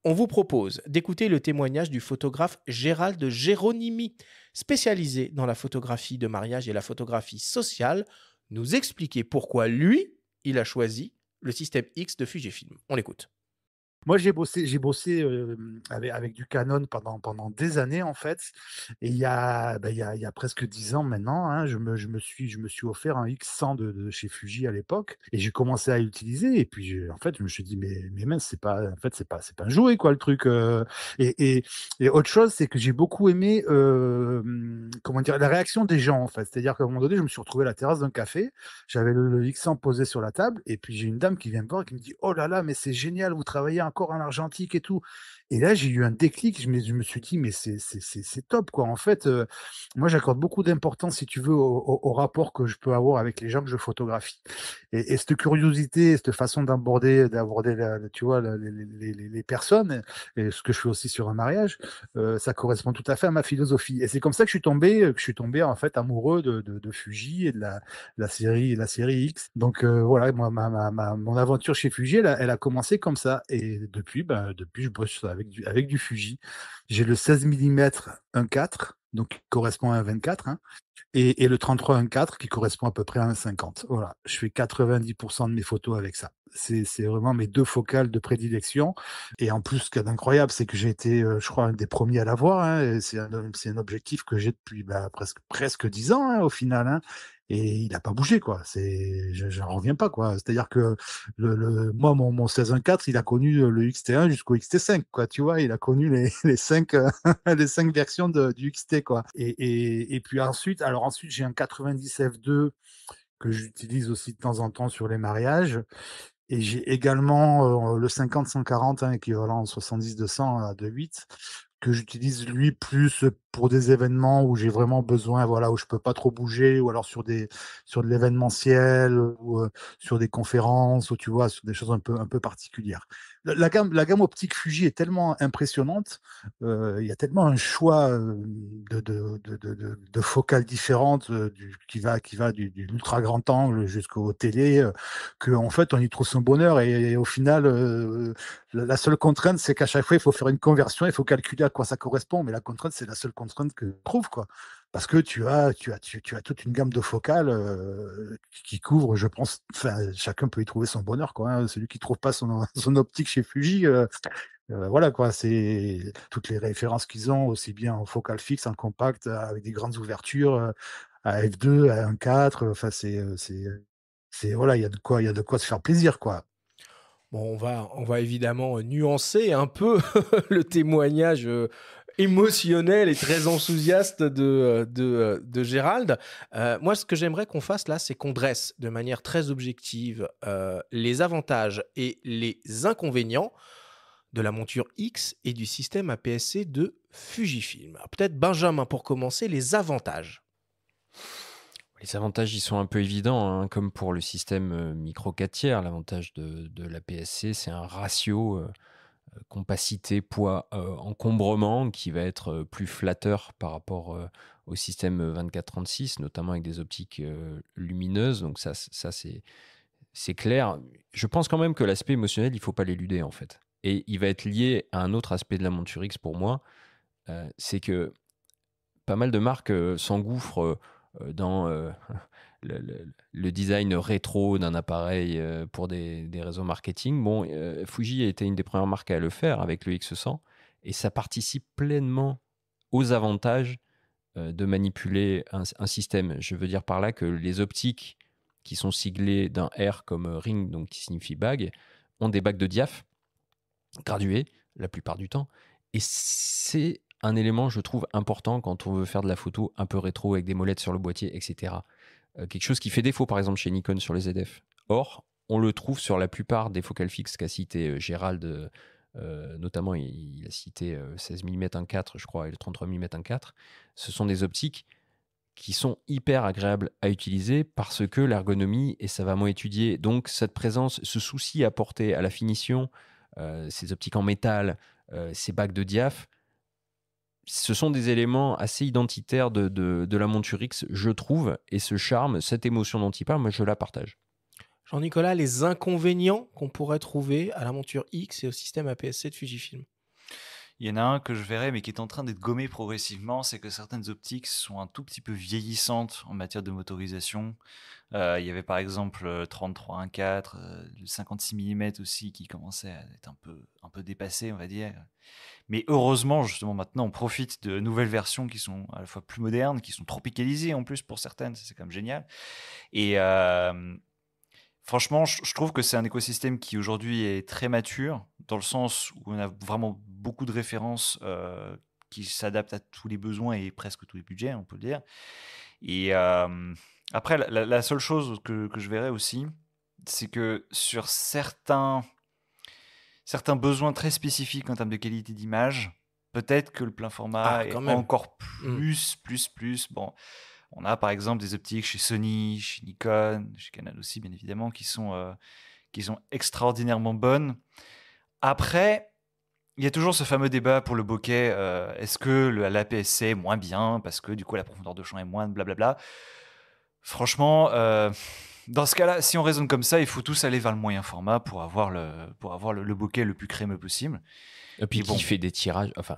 On vous propose d'écouter le témoignage du photographe Gérald Géronimi, spécialisé dans la photographie de mariage et la photographie sociale, nous expliquer pourquoi lui, il a choisi le système X de Fujifilm. On l'écoute. Moi, j'ai bossé, j'ai bossé avec, du Canon pendant, pendant des années, en fait. Et il y a, bah, il y a, presque dix ans maintenant, hein, je, me, je, me suis, je me suis offert un X100 de, chez Fuji à l'époque. Et j'ai commencé à l'utiliser. Et puis, en fait, je me suis dit, mais, mais mince, c'est pas, en fait, c'est pas, c'est pas un jouet, quoi, le truc. et, et, autre chose, c'est que j'ai beaucoup aimé, comment dire, la réaction des gens, en fait. C'est-à-dire qu'à un moment donné, je me suis retrouvé à la terrasse d'un café. J'avais le, X100 posé sur la table. Et puis, j'ai une dame qui vient me voir et qui me dit, oh là là, mais c'est génial, vous travaillez un encore en argentique et tout. Et là, j'ai eu un déclic. Je me, suis dit, mais c'est top, quoi. En fait, euh, moi, j'accorde beaucoup d'importance, si tu veux, au, rapport que je peux avoir avec les gens que je photographie. Et, cette curiosité, cette façon d'aborder, d'aborder, tu vois, les, personnes, et ce que je fais aussi sur un mariage, euh, ça correspond tout à fait à ma philosophie. Et c'est comme ça que je suis tombé, euh, que je suis tombé en fait amoureux de, Fuji et de la, série, la série X. Donc voilà, moi, mon aventure chez Fuji, elle, a commencé comme ça. Et depuis, ben, depuis, je bosse avec avec du, Fuji. J'ai le 16 mm 1.4, donc qui correspond à un 24, hein, et, le 33 1.4 qui correspond à peu près à un 50. Voilà, je fais 90% de mes photos avec ça. C'est vraiment mes deux focales de prédilection. Et en plus, ce qu'il y a d'incroyable, c'est que j'ai été, euh, je crois, un des premiers à l'avoir. Hein, c'est un, objectif que j'ai depuis bah, presque, presque 10 ans hein, au final. Hein et il n'a pas bougé quoi. C'est, je n'en reviens pas quoi. C'est-à-dire que le, moi mon, 16.4, il a connu euh, le XT1 jusqu'au XT5 quoi. Tu vois, il a connu les, (laughs) les cinq euh, (laughs) les cinq versions du XT quoi. Et, puis ensuite, alors ensuite j'ai un 90 F2 que j'utilise aussi de temps en temps sur les mariages. Et j'ai également euh, le 50-140, hein, équivalent en 70-200 à 2.8, que j'utilise lui plus pour des événements où j'ai vraiment besoin, voilà, où je peux pas trop bouger, ou alors sur des sur de l'événementiel, ou euh, sur des conférences, ou tu vois, sur des choses un peu un peu particulières la gamme, la gamme optique Fuji est tellement impressionnante, euh, il y a tellement un choix euh, de, de, de, de focales différentes euh, du, qui va, qui va du, du ultra grand angle jusqu'au télé, euh, que en fait on y trouve son bonheur. Et, au final, la seule contrainte, c'est qu'à chaque fois, il faut faire une conversion, il faut calculer à quoi ça correspond. Mais la contrainte, c'est la seule contrainte que je trouve. Quoi parce que tu as, tu as, tu, as toute une gamme de focales euh, qui couvre, je pense, chacun peut y trouver son bonheur, quoi. Hein. Celui qui trouve pas son, (laughs) son optique chez Fuji, euh, euh, voilà quoi. C'est toutes les références qu'ils ont, aussi bien en focale fixe, en compact, avec des grandes ouvertures, à f2, à 1.4. Enfin, c'est, c'est, c'est voilà, il y a de quoi, il y a de quoi se faire plaisir, quoi. Bon, on va, on va évidemment nuancer un peu (laughs) le témoignage émotionnel et très enthousiaste de, euh, de, euh, de Gérald. Euh, moi, ce que j'aimerais qu'on fasse là, c'est qu'on dresse de manière très objective les avantages et les inconvénients de la monture X et du système APS-C de Fujifilm. Peut-être Benjamin, pour commencer, les avantages. Les avantages, ils sont un peu évidents, hein. comme pour le système micro 4 tiers. L'avantage de, de l'APS-C, c'est un ratio compacité, poids, euh, encombrement, qui va être euh, plus flatteur par rapport euh, au système 24-36, notamment avec des optiques lumineuses. Donc ça, ça c'est clair. Je pense quand même que l'aspect émotionnel, il faut pas l'éluder en fait. Et il va être lié à un autre aspect de la monture X pour moi, c'est que pas mal de marques s'engouffrent dans le, design rétro d'un appareil euh, pour des, réseaux marketing. Bon, euh, Fuji a été une des premières marques à le faire avec le X100 et ça participe pleinement aux avantages euh, de manipuler un, système. Je veux dire par là que les optiques qui sont siglées d'un R comme ring, donc qui signifie bague, ont des bagues de diaph graduées la plupart du temps. Et c'est un élément, je trouve, important quand on veut faire de la photo un peu rétro avec des molettes sur le boîtier, etc. Euh, quelque chose qui fait défaut par exemple chez Nikon sur les ZF. E Or, on le trouve sur la plupart des focales fixes qu'a cité euh, Gérald, euh, notamment il, a cité 16 mm 1.4 je crois et le 33 mm 1.4. Ce sont des optiques qui sont hyper agréables à utiliser parce que l'ergonomie va moins étudiée. Donc cette présence, ce souci apporté à la finition, ces optiques en métal, ces bacs de diaf, ce sont des éléments assez identitaires de, la monture X, je trouve, et ce charme, cette émotion dont il parle, moi je la partage. Jean-Nicolas, les inconvénients qu'on pourrait trouver à la monture X et au système APS-C de Fujifilm il y en a un que je verrai, mais qui est en train d'être gommé progressivement, c'est que certaines optiques sont un tout petit peu vieillissantes en matière de motorisation. Euh, il y avait par exemple 33-1.4, euh, euh, le 56 mm aussi, qui commençait à être un peu, un peu dépassé, on va dire. Mais heureusement, justement, maintenant, on profite de nouvelles versions qui sont à la fois plus modernes, qui sont tropicalisées en plus pour certaines, c'est quand même génial. Et. Franchement, je trouve que c'est un écosystème qui aujourd'hui est très mature, dans le sens où on a vraiment beaucoup de références euh, qui s'adaptent à tous les besoins et presque tous les budgets, on peut le dire. Et euh, après, la, seule chose que, je verrais aussi, c'est que sur certains, certains besoins très spécifiques en termes de qualité d'image, peut-être que le plein format ah, est encore mmh. plus, plus, plus. Bon, on a par exemple des optiques chez Sony, chez Nikon, chez Canon aussi, bien évidemment, qui sont, euh, qui extraordinairement bonnes. Après, il y a toujours ce fameux débat pour le bokeh. Euh, est-ce que l'APS-C est moins bien parce que du coup la profondeur de champ est moins, blablabla. Franchement, euh, dans ce cas-là, si on raisonne comme ça, il faut tous aller vers le moyen format pour avoir le, pour avoir le, bokeh le plus crémeux possible. Et puis, bon, fait des tirages, enfin,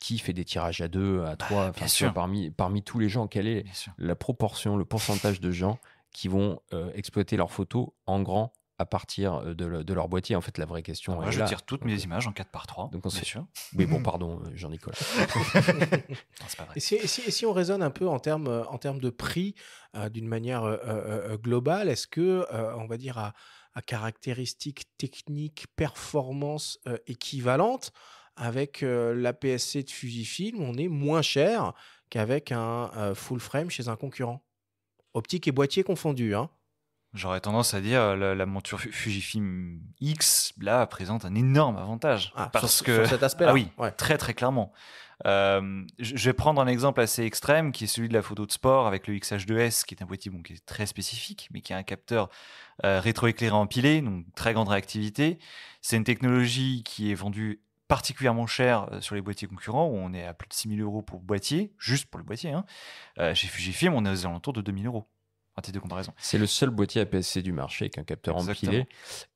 qui fait des tirages à deux, à trois, bah, parmi, parmi tous les gens, quelle est la proportion, le pourcentage de gens qui vont euh, exploiter leurs photos en grand à partir euh, de, leur boîtier En fait, la vraie question ah, Je tire toutes mes euh, images en 4 par 3 donc sûr. Mais bon, pardon, Jean-Nicolas. et, si, on raisonne un peu en termes en de prix, d'une manière globale, est-ce que, on va dire, à caractéristiques techniques, performances équivalentes, avec euh, la PSC de Fujifilm, on est moins cher qu'avec un euh, full frame chez un concurrent. Optique et boîtier confondus. Hein. J'aurais tendance à dire euh, la, la, monture Fujifilm X là présente un énorme avantage ah, parce que cet aspect -là, ah oui très très clairement. je vais prendre un exemple assez extrême qui est celui de la photo de sport avec le XH2S qui est un boîtier bon, qui est très spécifique mais qui a un capteur rétroéclairé empilé donc très grande réactivité. C'est une technologie qui est vendue particulièrement cher euh, sur les boîtiers concurrents, où on est à plus de 6000 euros pour boîtier, juste pour le boîtier. Hein. Euh, chez Fujifilm, on est aux alentours de 2000 euros en titre de comparaison. C'est le seul boîtier APS-C du marché avec un capteur empilé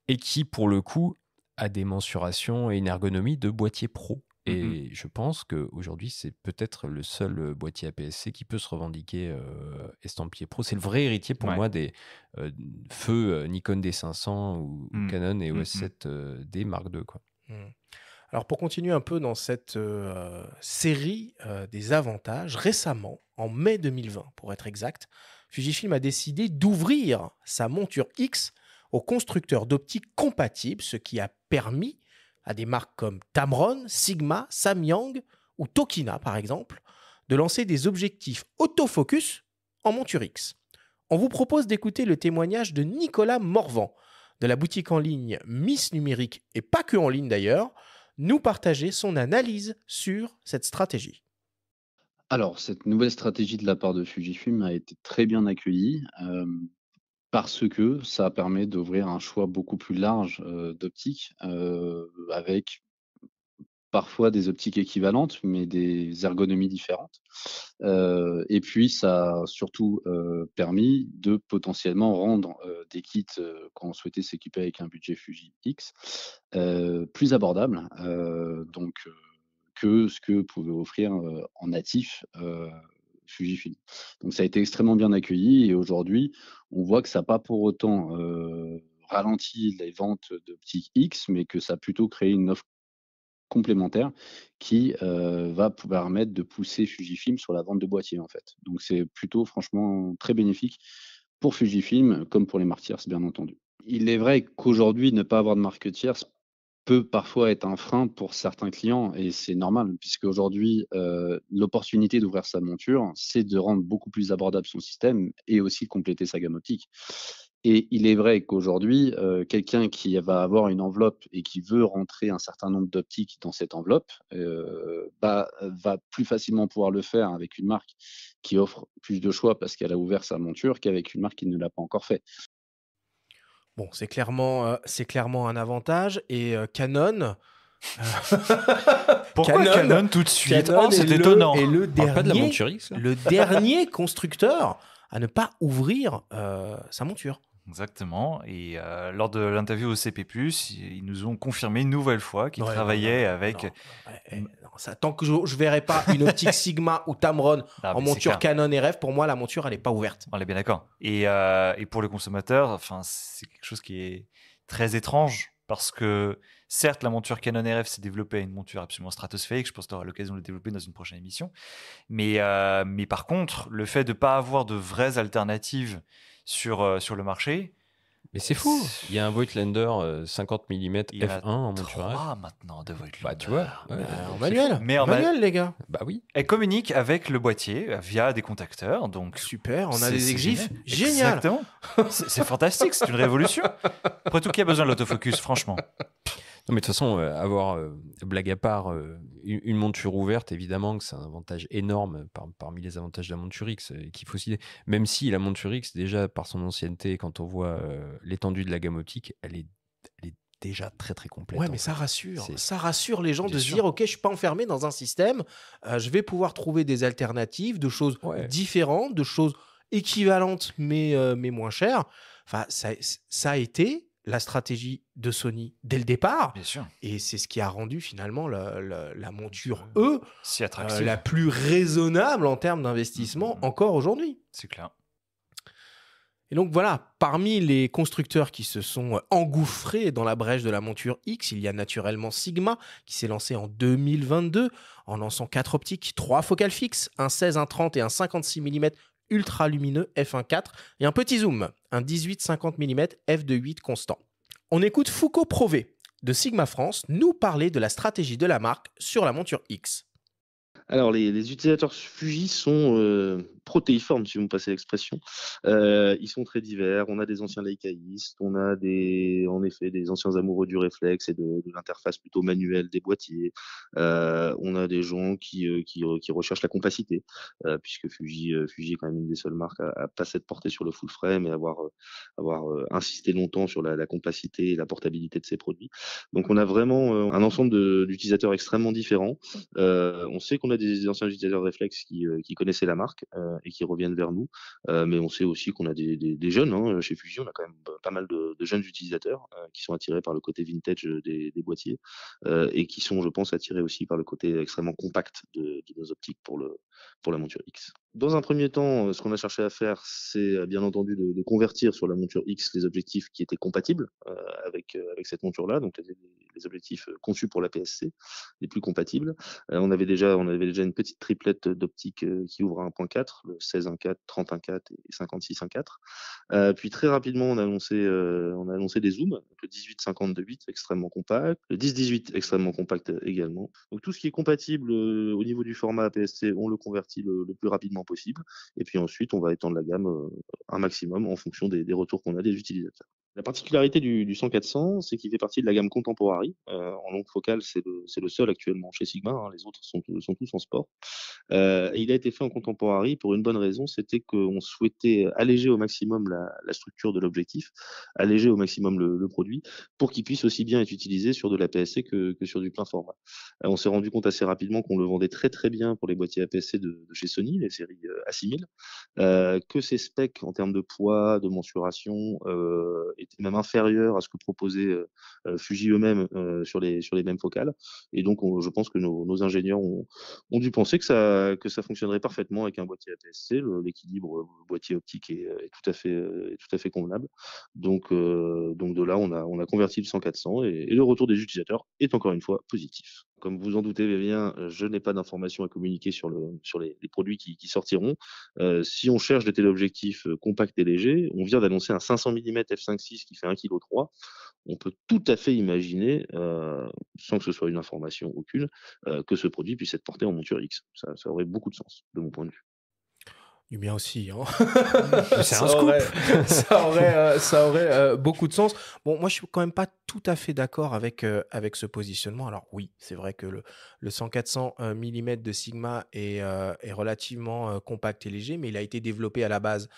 et qui, pour le coup, a des mensurations et une ergonomie de boîtier pro. Et mm-hmm. je pense qu'aujourd'hui, c'est peut-être le seul boîtier APS-C qui peut se revendiquer euh, estampillé pro. C'est le vrai héritier pour moi des euh, feux Nikon D500 ou, mm. Canon et OS7D Mark II. Quoi. Mm. Alors pour continuer un peu dans cette euh, série euh, des avantages, récemment, en mai 2020 pour être exact, Fujifilm a décidé d'ouvrir sa monture X aux constructeurs d'optiques compatibles, ce qui a permis à des marques comme Tamron, Sigma, Samyang ou Tokina par exemple, de lancer des objectifs autofocus en monture X. On vous propose d'écouter le témoignage de Nicolas Morvan de la boutique en ligne Miss Numérique, et pas que en ligne d'ailleurs, nous partager son analyse sur cette stratégie. Alors, cette nouvelle stratégie de la part de Fujifilm a été très bien accueillie euh, parce que ça permet d'ouvrir un choix beaucoup plus large euh, d'optiques euh, avec parfois des optiques équivalentes, mais des ergonomies différentes. Euh, et puis, ça a surtout euh, permis de potentiellement rendre euh, des kits, quand on souhaitait s'équiper avec un budget Fujifilm X, plus abordables donc, que ce que pouvait offrir en natif. Fujifilm. Donc ça a été extrêmement bien accueilli et aujourd'hui on voit que ça n'a pas pour autant ralenti les ventes d'optiques X, mais que ça a plutôt créé une offre complémentaire qui euh, va permettre de pousser Fujifilm sur la vente de boîtiers en fait. Donc c'est plutôt franchement très bénéfique pour Fujifilm comme pour les marques bien entendu. Il est vrai qu'aujourd'hui ne pas avoir de marque tierce peut parfois être un frein pour certains clients et c'est normal puisque aujourd'hui euh, l'opportunité d'ouvrir sa monture c'est de rendre beaucoup plus abordable son système et aussi de compléter sa gamme optique. Et il est vrai qu'aujourd'hui, euh, quelqu'un qui va avoir une enveloppe et qui veut rentrer un certain nombre d'optiques dans cette enveloppe, euh, bah, va plus facilement pouvoir le faire avec une marque qui offre plus de choix parce qu'elle a ouvert sa monture qu'avec une marque qui ne l'a pas encore fait. Bon, c'est clairement, euh, clairement un avantage. Et Canon, (laughs) Pourquoi Canon, tout de suite oh, C'est étonnant. Et le dernier constructeur à ne pas ouvrir euh, sa monture. Exactement. Et euh, lors de l'interview au CP, ils nous ont confirmé une nouvelle fois qu'ils travaillaient avec. ça, tant que je ne verrai pas une optique (laughs) Sigma ou Tamron ah, en monture Canon RF, pour moi, la monture, elle n'est pas ouverte. On est bien d'accord. Et, euh, et, pour le consommateur, c'est quelque chose qui est très étrange parce que Certes, la monture Canon RF s'est développée à une monture absolument stratosphérique. Je pense que tu l'occasion de la développer dans une prochaine émission. Mais, euh, mais par contre, le fait de ne pas avoir de vraies alternatives sur, euh, sur le marché. Mais c'est fou Il y a un Voigtlander 50 mm F1 en monture Ah, maintenant de Voigtlander. Bah, tu vois, en manuel. Mais en manuel, les gars. Bah oui. Elle communique avec le boîtier via des contacteurs. Donc Super, on a des exifs. Génial. Exactement. c'est fantastique, c'est une révolution. Après tout, qui a besoin de l'autofocus, franchement mais de toute façon, euh, avoir, euh, blague à part, euh, une, monture ouverte, évidemment que c'est un avantage énorme parmi les avantages de la monture X qu'il faut Même si la monture X, déjà par son ancienneté, quand on voit l'étendue de la gamme optique, elle est, elle est déjà très très complète. Ouais, mais ça rassure. Ça rassure les gens de se dire ok, je suis pas enfermé dans un système, je vais pouvoir trouver des alternatives, de choses différentes, de choses équivalentes mais, mais moins chères. Enfin, ça, ça a été la stratégie de Sony dès le départ. Bien sûr. Et c'est ce qui a rendu finalement la, monture E si euh, la plus raisonnable en termes d'investissement mm-hmm. encore aujourd'hui. C'est clair. Et donc voilà, parmi les constructeurs qui se sont engouffrés dans la brèche de la monture X, il y a naturellement Sigma qui s'est lancé en 2022 en lançant quatre optiques, trois focales fixes, un 16, un 30 et un 56 mm ultra lumineux f1.4 et un petit zoom, un 18-50 mm f2.8 constant. On écoute Foucault Prové de Sigma France nous parler de la stratégie de la marque sur la monture X. Alors les, utilisateurs Fuji sont euh, protéiformes, si vous me passez l'expression. Euh, ils sont très divers. On a des anciens laïcaïstes, on a des, en effet des anciens amoureux du réflexe et de, l'interface plutôt manuelle des boîtiers. Euh, on a des gens qui, euh, recherchent la compacité, puisque Fuji, Fuji est quand même une des seules marques à, pas s'être portée sur le full frame et avoir, avoir insisté longtemps sur la, compacité et la portabilité de ses produits. Donc on a vraiment un ensemble d'utilisateurs extrêmement différents. on sait qu'on a des anciens utilisateurs de qui, connaissaient la marque et qui reviennent vers nous. Euh, mais on sait aussi qu'on a des, jeunes hein. chez Fusion, on a quand même pas mal de, jeunes utilisateurs euh, qui sont attirés par le côté vintage euh, des, boîtiers et qui sont, je pense, attirés aussi par le côté extrêmement compact de, nos optiques pour le pour la monture X. Dans un premier temps, euh, ce qu'on a cherché à faire, c'est euh, bien entendu de, convertir sur la monture X les objectifs qui étaient compatibles euh, avec, cette monture-là, donc les, objectifs conçus pour la PSC, les plus compatibles. on, avait déjà, une petite triplette d'optique qui ouvre à 1.4, le 16 1.4, 30 et 56 1.4. puis très rapidement, on a annoncé, des zooms, le 18 extrêmement compact, le 10 18 extrêmement compact également. Donc tout ce qui est compatible au niveau du format PSC, on le convertit le plus rapidement possible. Et puis ensuite, on va étendre la gamme euh, un maximum en fonction des retours qu'on a des utilisateurs. La particularité du, du 100 c'est qu'il fait partie de la gamme Contemporary. Euh, en longue focale, c'est le, seul actuellement chez Sigma. Hein. les autres sont, sont, tous en sport. Euh, il a été fait en Contemporary pour une bonne raison, c'était qu'on souhaitait alléger au maximum la, structure de l'objectif, alléger au maximum le, produit, pour qu'il puisse aussi bien être utilisé sur de la PSC que, sur du plein format. Euh, on s'est rendu compte assez rapidement qu'on le vendait très très bien pour les boîtiers APSC de, chez Sony, les séries A6000, que ses specs en termes de poids, de mensuration et même inférieur à ce que proposait euh, euh, Fuji eux-mêmes euh, sur, les, sur les mêmes focales. Et donc, je pense que nos, ingénieurs ont, dû penser que ça, fonctionnerait parfaitement avec un boîtier APS-C. L'équilibre boîtier optique est, tout à fait, tout à fait convenable. Donc, de là, on a, converti le 100-400 et le retour des utilisateurs est encore une fois positif. Comme vous en doutez bien, je n'ai pas d'informations à communiquer sur, les, produits qui, sortiront. Euh, si on cherche des téléobjectifs euh, compacts et légers, on vient d'annoncer un 500 mm f5.6 qui fait 1,3 kg. On peut tout à fait imaginer, euh, sans que ce soit une information aucune, que ce produit puisse être porté en monture X. ça aurait beaucoup de sens, de mon point de vue du bien aussi. C'est hein. (laughs) un scoop. (laughs) ça aurait, euh, euh, beaucoup de sens. Bon, moi, je suis quand même pas tout à fait d'accord avec, euh, avec ce positionnement. Alors oui, c'est vrai que le, le 100-400 mm de Sigma est, est relativement compact et léger, mais il a été développé à la base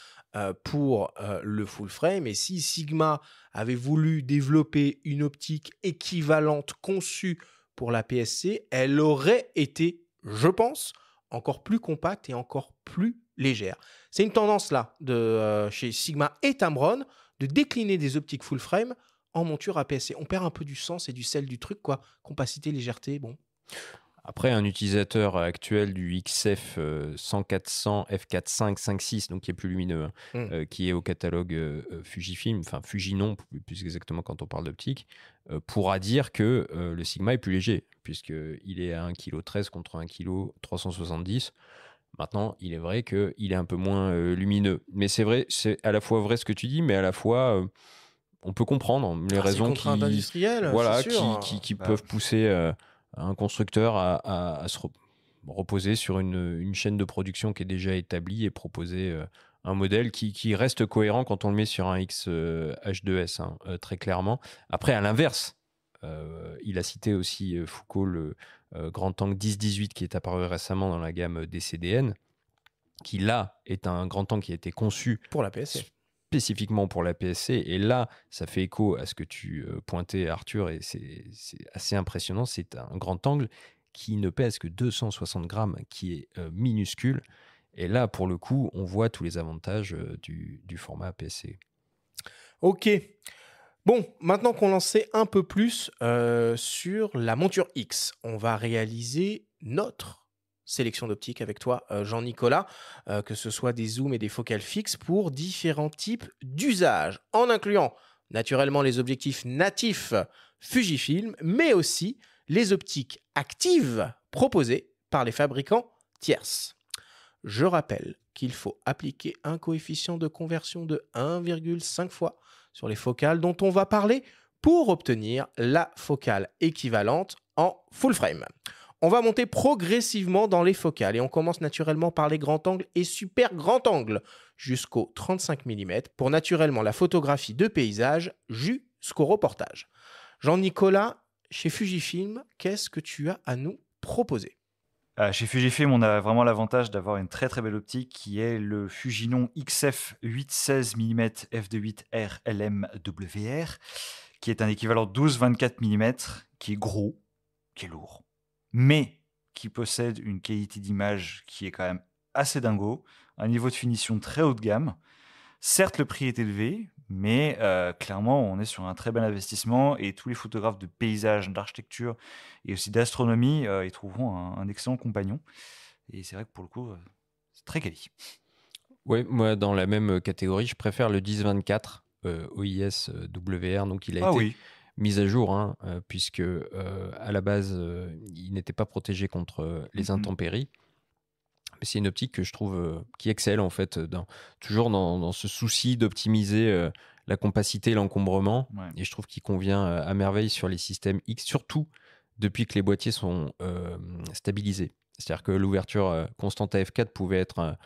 pour le full frame. Et si Sigma avait voulu développer une optique équivalente conçue pour la PSC, elle aurait été, je pense, encore plus compacte et encore plus légère. C'est une tendance là de euh, chez Sigma et Tamron de décliner des optiques full frame en monture APS-C. On perd un peu du sens et du sel du truc quoi. Compacité, légèreté, bon. Après, un utilisateur actuel du XF 100 400 f 5 euh, 5.6, donc qui est plus lumineux, hein, hmm. euh, qui est au catalogue Fujifilm, enfin Fujinon plus exactement quand on parle d'optique, pourra dire que le Sigma est plus léger, puisque il est à 1,13 kg contre 1,370 kg. Maintenant, il est vrai qu'il est un peu moins euh, lumineux. Mais c'est vrai, c'est à la fois vrai ce que tu dis, mais à la fois euh, on peut comprendre hein, les ah, raisons qui, voilà, qui, bah. peuvent pousser euh, un constructeur à, se reposer sur une, chaîne de production qui est déjà établie et proposer un modèle qui, reste cohérent quand on le met sur un X 2 s hein, très clairement. Après, à l'inverse, euh, il a cité aussi euh, Foucault le euh, Grand Tank 10-18 qui est apparu récemment dans la gamme DCDN, qui là est un Grand Tank qui a été conçu pour la PSC. Spécifiquement pour la PSC. Et là, ça fait écho à ce que tu pointais, Arthur, et c'est assez impressionnant. C'est un grand angle qui ne pèse que 260 grammes, qui est minuscule. Et là, pour le coup, on voit tous les avantages du, du format PSC. Ok. Bon, maintenant qu'on l'en sait un peu plus euh, sur la monture X, on va réaliser notre sélection d'optiques avec toi, euh, Jean-Nicolas, euh, que ce soit des zooms et des focales fixes pour différents types d'usages, en incluant naturellement les objectifs natifs Fujifilm, mais aussi les optiques actives proposées par les fabricants tierces. Je rappelle qu'il faut appliquer un coefficient de conversion de 1,5 fois sur les focales dont on va parler pour obtenir la focale équivalente en full frame. On va monter progressivement dans les focales et on commence naturellement par les grands angles et super grands angles jusqu'au 35 mm pour naturellement la photographie de paysage jusqu'au reportage. Jean-Nicolas, chez Fujifilm, qu'est-ce que tu as à nous proposer euh, chez Fujifilm, on a vraiment l'avantage d'avoir une très très belle optique qui est le Fujinon XF 816 mm f2.8 RLMWR, qui est un équivalent 12-24 mm, qui est gros, qui est lourd, mais qui possède une qualité d'image qui est quand même assez dingo, un niveau de finition très haut de gamme, Certes, le prix est élevé, mais euh, clairement, on est sur un très bel investissement et tous les photographes de paysages, d'architecture et aussi d'astronomie, euh, y trouveront un, excellent compagnon. Et c'est vrai que pour le coup, euh, c'est très quali. Oui, moi, dans la même catégorie, je préfère le 1024 OIS WR. Donc, il a ah été mis à jour, hein, puisque à la base, il n'était pas protégé contre les mm-hmm. intempéries c'est une optique que je trouve euh, qui excelle en fait, toujours dans, ce souci d'optimiser euh, la compacité, l'encombrement. Et je trouve qu'il convient euh, à merveille sur les systèmes X, surtout depuis que les boîtiers sont stabilisés. C'est-à-dire que l'ouverture constante à F4 pouvait être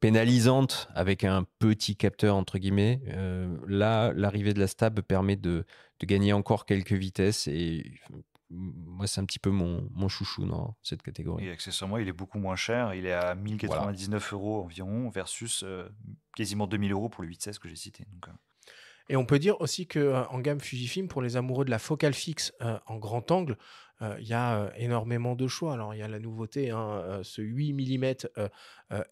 pénalisante avec un petit capteur, entre guillemets. là, l'arrivée de la stab permet de, de, gagner encore quelques vitesses et moi, c'est un petit peu mon, chouchou dans cette catégorie. Et accessoirement, il est beaucoup moins cher. Il est à 1099 euros environ versus euh, quasiment 2000 euros pour le 816 que j'ai cité. Euh. Et on peut dire aussi que euh, en gamme Fujifilm, pour les amoureux de la focale fixe en grand angle, il y a énormément de choix. Alors, il y a la nouveauté, hein, ce 8 mm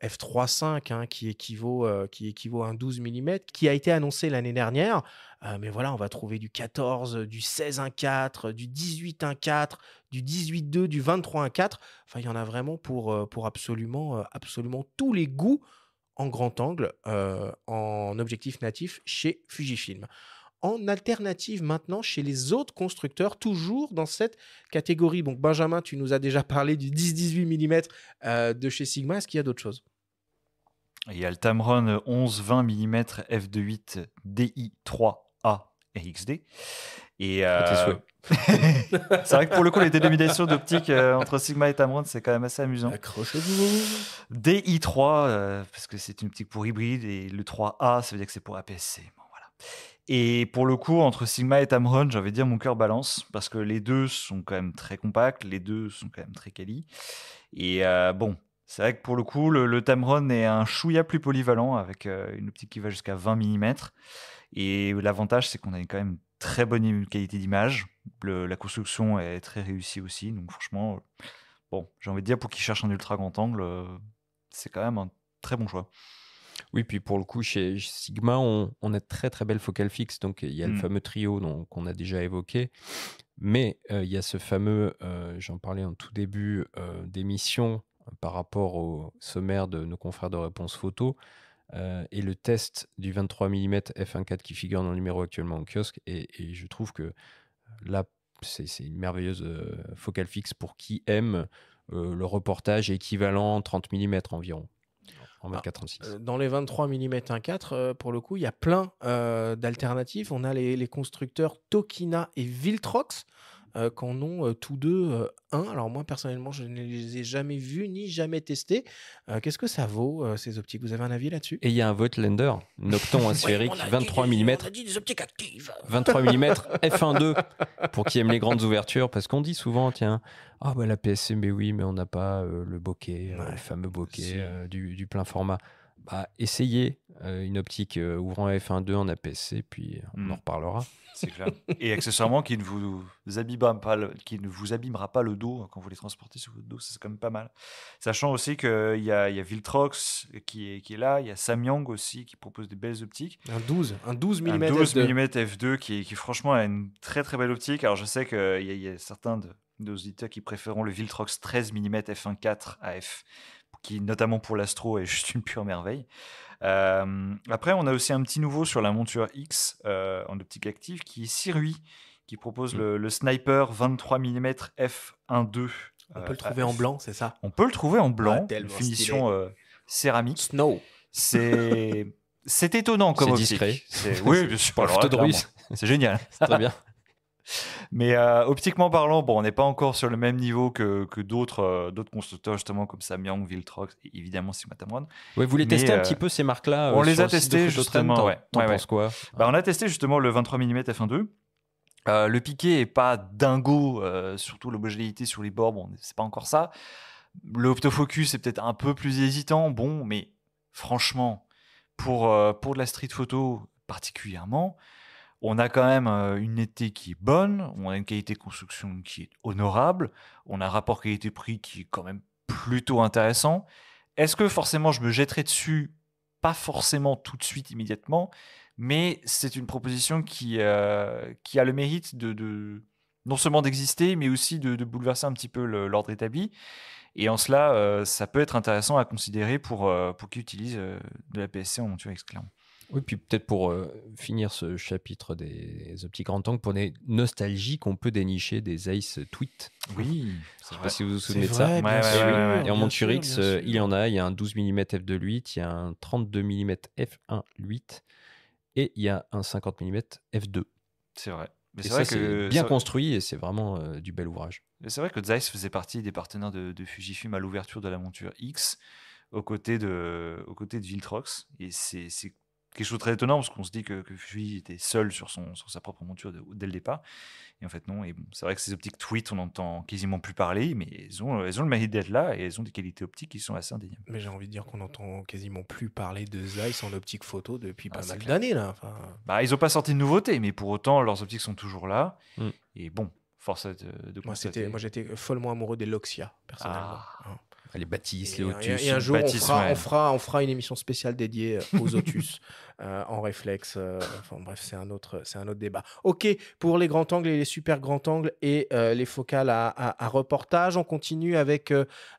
f3.5 hein, qui, équivaut, qui équivaut à un 12 mm, qui a été annoncé l'année dernière ah, mais voilà, on va trouver du 14, du 16 1 4, du 18 1 4, du 18 2, du 23 1 4. Enfin, il y en a vraiment pour, euh, pour absolument, euh, absolument tous les goûts en grand angle, euh, en objectif natif chez Fujifilm. En alternative maintenant chez les autres constructeurs, toujours dans cette catégorie. Donc Benjamin, tu nous as déjà parlé du 10-18 mm de chez Sigma. Est-ce qu'il y a d'autres choses Il y a le Tamron 11-20 mm f2.8 DI3 a et XD. Et euh, (laughs) c'est vrai que pour le coup, les dénominations d'optique euh, entre Sigma et Tamron, c'est quand même assez amusant. DI3, euh, parce que c'est une optique pour hybride, et le 3A, ça veut dire que c'est pour APS-C. voilà. Et pour le coup, entre Sigma et Tamron, j'avais dire mon cœur balance, parce que les deux sont quand même très compacts, les deux sont quand même très quali. Et bon, c'est vrai que pour le coup, le, Tamron est un chouïa plus polyvalent avec euh, une optique qui va jusqu'à 20 mm. Et l'avantage, c'est qu'on a quand même très bonne qualité d'image. La construction est très réussie aussi. Donc franchement, bon, j'ai envie de dire, pour qui cherche un ultra grand angle, euh, c'est quand même un très bon choix. Oui, puis pour le coup, chez Sigma, on, a de très très belles focales fixes. Donc il y a le mm. fameux trio qu'on a déjà évoqué. Mais euh, il y a ce fameux, j'en parlais en tout début d'émission, par rapport au sommaire de nos confrères de réponse photo. Euh, et le test du 23 mm f1.4 qui figure dans le numéro actuellement au kiosque. Et, je trouve que là, c'est une merveilleuse euh, focale fixe pour qui aime euh, le reportage équivalent 30 mm environ. En 24 ah, dans les 23 mm 1.4, pour le coup, il y a plein d'alternatives. On a les, les constructeurs Tokina et Viltrox. Euh, qu'en ont euh, tous deux euh, un. Alors moi personnellement, je ne les ai jamais vus ni jamais testés. Qu'est-ce que ça vaut ces optiques Vous avez un avis là-dessus Et il y a un votelender Nocton (laughs) asphérique 23 mm. 23 mm f1.2 pour qui aime les grandes ouvertures parce qu'on dit souvent tiens ah bah, la PSC mais oui mais on n'a pas le bokeh le fameux bokeh du plein format bah, essayez euh, une optique euh, ouvrant F1.2 en APS-C, puis on hmm. en reparlera. C'est clair. Et accessoirement, qui ne vous abîmera pas, le, qui ne vous abîmera pas le dos hein, quand vous les transportez sur votre dos, c'est quand même pas mal. Sachant aussi qu'il euh, y a, y a Viltrox qui est, qui est là, il y a Samyang aussi qui propose des belles optiques. Un 12, un 12 mm, un 12 F2. F2 qui, qui franchement a une très très belle optique. Alors je sais qu'il y, a certains de nos auditeurs qui préféreront le Viltrox 13 mm F1.4 AF qui notamment pour l'Astro est juste une pure merveille. Euh, après, on a aussi un petit nouveau sur la monture X euh, en optique active qui est Sirui, qui propose mm. le, Sniper 23 mm f1.2. On peut le trouver en blanc, c'est ça On peut le trouver en blanc, finition céramique. Snow. C'est. (laughs) C'est étonnant comme C'est discret. Oui, pas (laughs) C'est génial. (laughs) C'est très bien. Mais euh, optiquement parlant, bon, on n'est pas encore sur le même niveau que, que d'autres euh, d'autres constructeurs, justement, comme Samyang, Viltrox, évidemment Sigma Ouais, vous voulez tester un euh, petit peu ces marques-là On les a testées justement. quoi bah, On a testé justement le 23 mm f1.2. le piqué est pas dingo, surtout l'homogénéité sur les bords, bon, c'est pas encore ça. Le autofocus est peut-être un peu plus hésitant, bon, mais franchement, pour, pour de la street photo particulièrement, on a quand même euh, une netteté qui est bonne, on a une qualité construction qui est honorable, on a un rapport qualité-prix qui est quand même plutôt intéressant. Est-ce que forcément je me jetterai dessus Pas forcément tout de suite, immédiatement, mais c'est une proposition qui, euh, a le mérite de, non seulement d'exister, mais aussi de, bouleverser un petit peu l'ordre établi. Et en cela, euh, ça peut être intéressant à considérer pour, pour qui utilise de la PSC en monture X, oui, puis peut-être pour euh, finir ce chapitre des optiques grand angle, pour les nostalgiques, on peut dénicher des Zeiss tweets. Oui, je sais pas si vous vous souvenez de ça. et en monture X, euh, il y en a. Il y a un 12 mm f2.8, il y a un 32 mm f1.8 et il y a un 50 mm f2. C'est vrai. Mais c'est bien construit et c'est vraiment euh, du bel ouvrage. C'est vrai que Zeiss faisait partie des partenaires de, de Fujifilm à l'ouverture de la monture X aux côtés de, aux côtés de Viltrox. Et c'est quelque chose de très étonnant parce qu'on se dit que, que était seul sur, son, sur sa propre monture dès le départ. Et en fait, non. Et c'est vrai que ces optiques tweet, on n'entend quasiment plus parler, mais elles ont, elles ont le mérite d'être là et elles ont des qualités optiques qui sont assez indéniables. Mais j'ai envie de dire qu'on n'entend quasiment plus parler de Zeiss en optique photo depuis pas ah, mal d'années. Là. Bah, ils n'ont pas sorti de nouveautés, mais pour autant, leurs optiques sont toujours là. Mm. Et bon, force de, de moi, moi j'étais follement amoureux des Loxia, personnellement. Ah. Hein les bâtisses, les Otus. Et, un jour, on, fera, on, fera, une émission spéciale dédiée euh, aux Otus (laughs) euh, en réflexe. Euh, enfin bref, c'est un, autre, un autre débat. Ok, pour les grands angles et les super grands angles et les focales à, reportage, on continue avec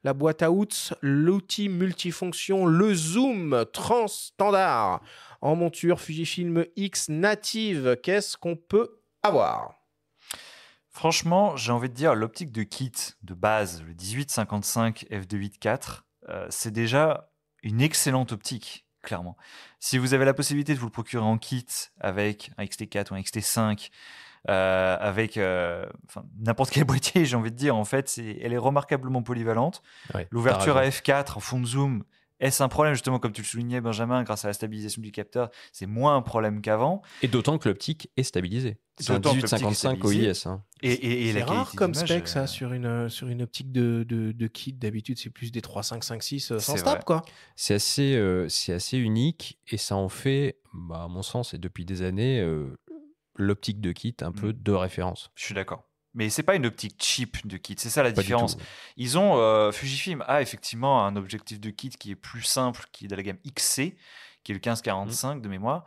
la boîte à outils, l'outil multifonction, le zoom trans transstandard en monture Fujifilm X native. Qu'est-ce qu'on peut avoir Franchement, j'ai envie de dire, l'optique de kit de base, le 18-55 f2.8.4, euh, c'est déjà une excellente optique, clairement. Si vous avez la possibilité de vous le procurer en kit avec un XT4 ou un XT5, euh, avec euh, n'importe quel (laughs) boîtier, j'ai envie de dire, en fait, elle est remarquablement polyvalente. L'ouverture à f4 en fond de zoom, est-ce un problème, justement, comme tu le soulignais, Benjamin, grâce à la stabilisation du capteur, c'est moins un problème qu'avant Et d'autant que l'optique est stabilisée. C'est un OIS. Hein. Et, il est rare comme spec, ça, euh, sur une, euh, sur une optique de, de, kit. D'habitude, c'est plus des 5 euh, sans stable, quoi. C'est assez, c'est assez unique et ça en fait, bah, à mon sens, et depuis des années, l'optique de kit un mm. peu de référence. Je suis d'accord mais c'est pas une optique cheap de kit. C'est ça la différence. Ils ont euh, Fujifilm a effectivement un objectif de kit qui est plus simple, qui est de la gamme XC, qui est le 1545 45 de mémoire.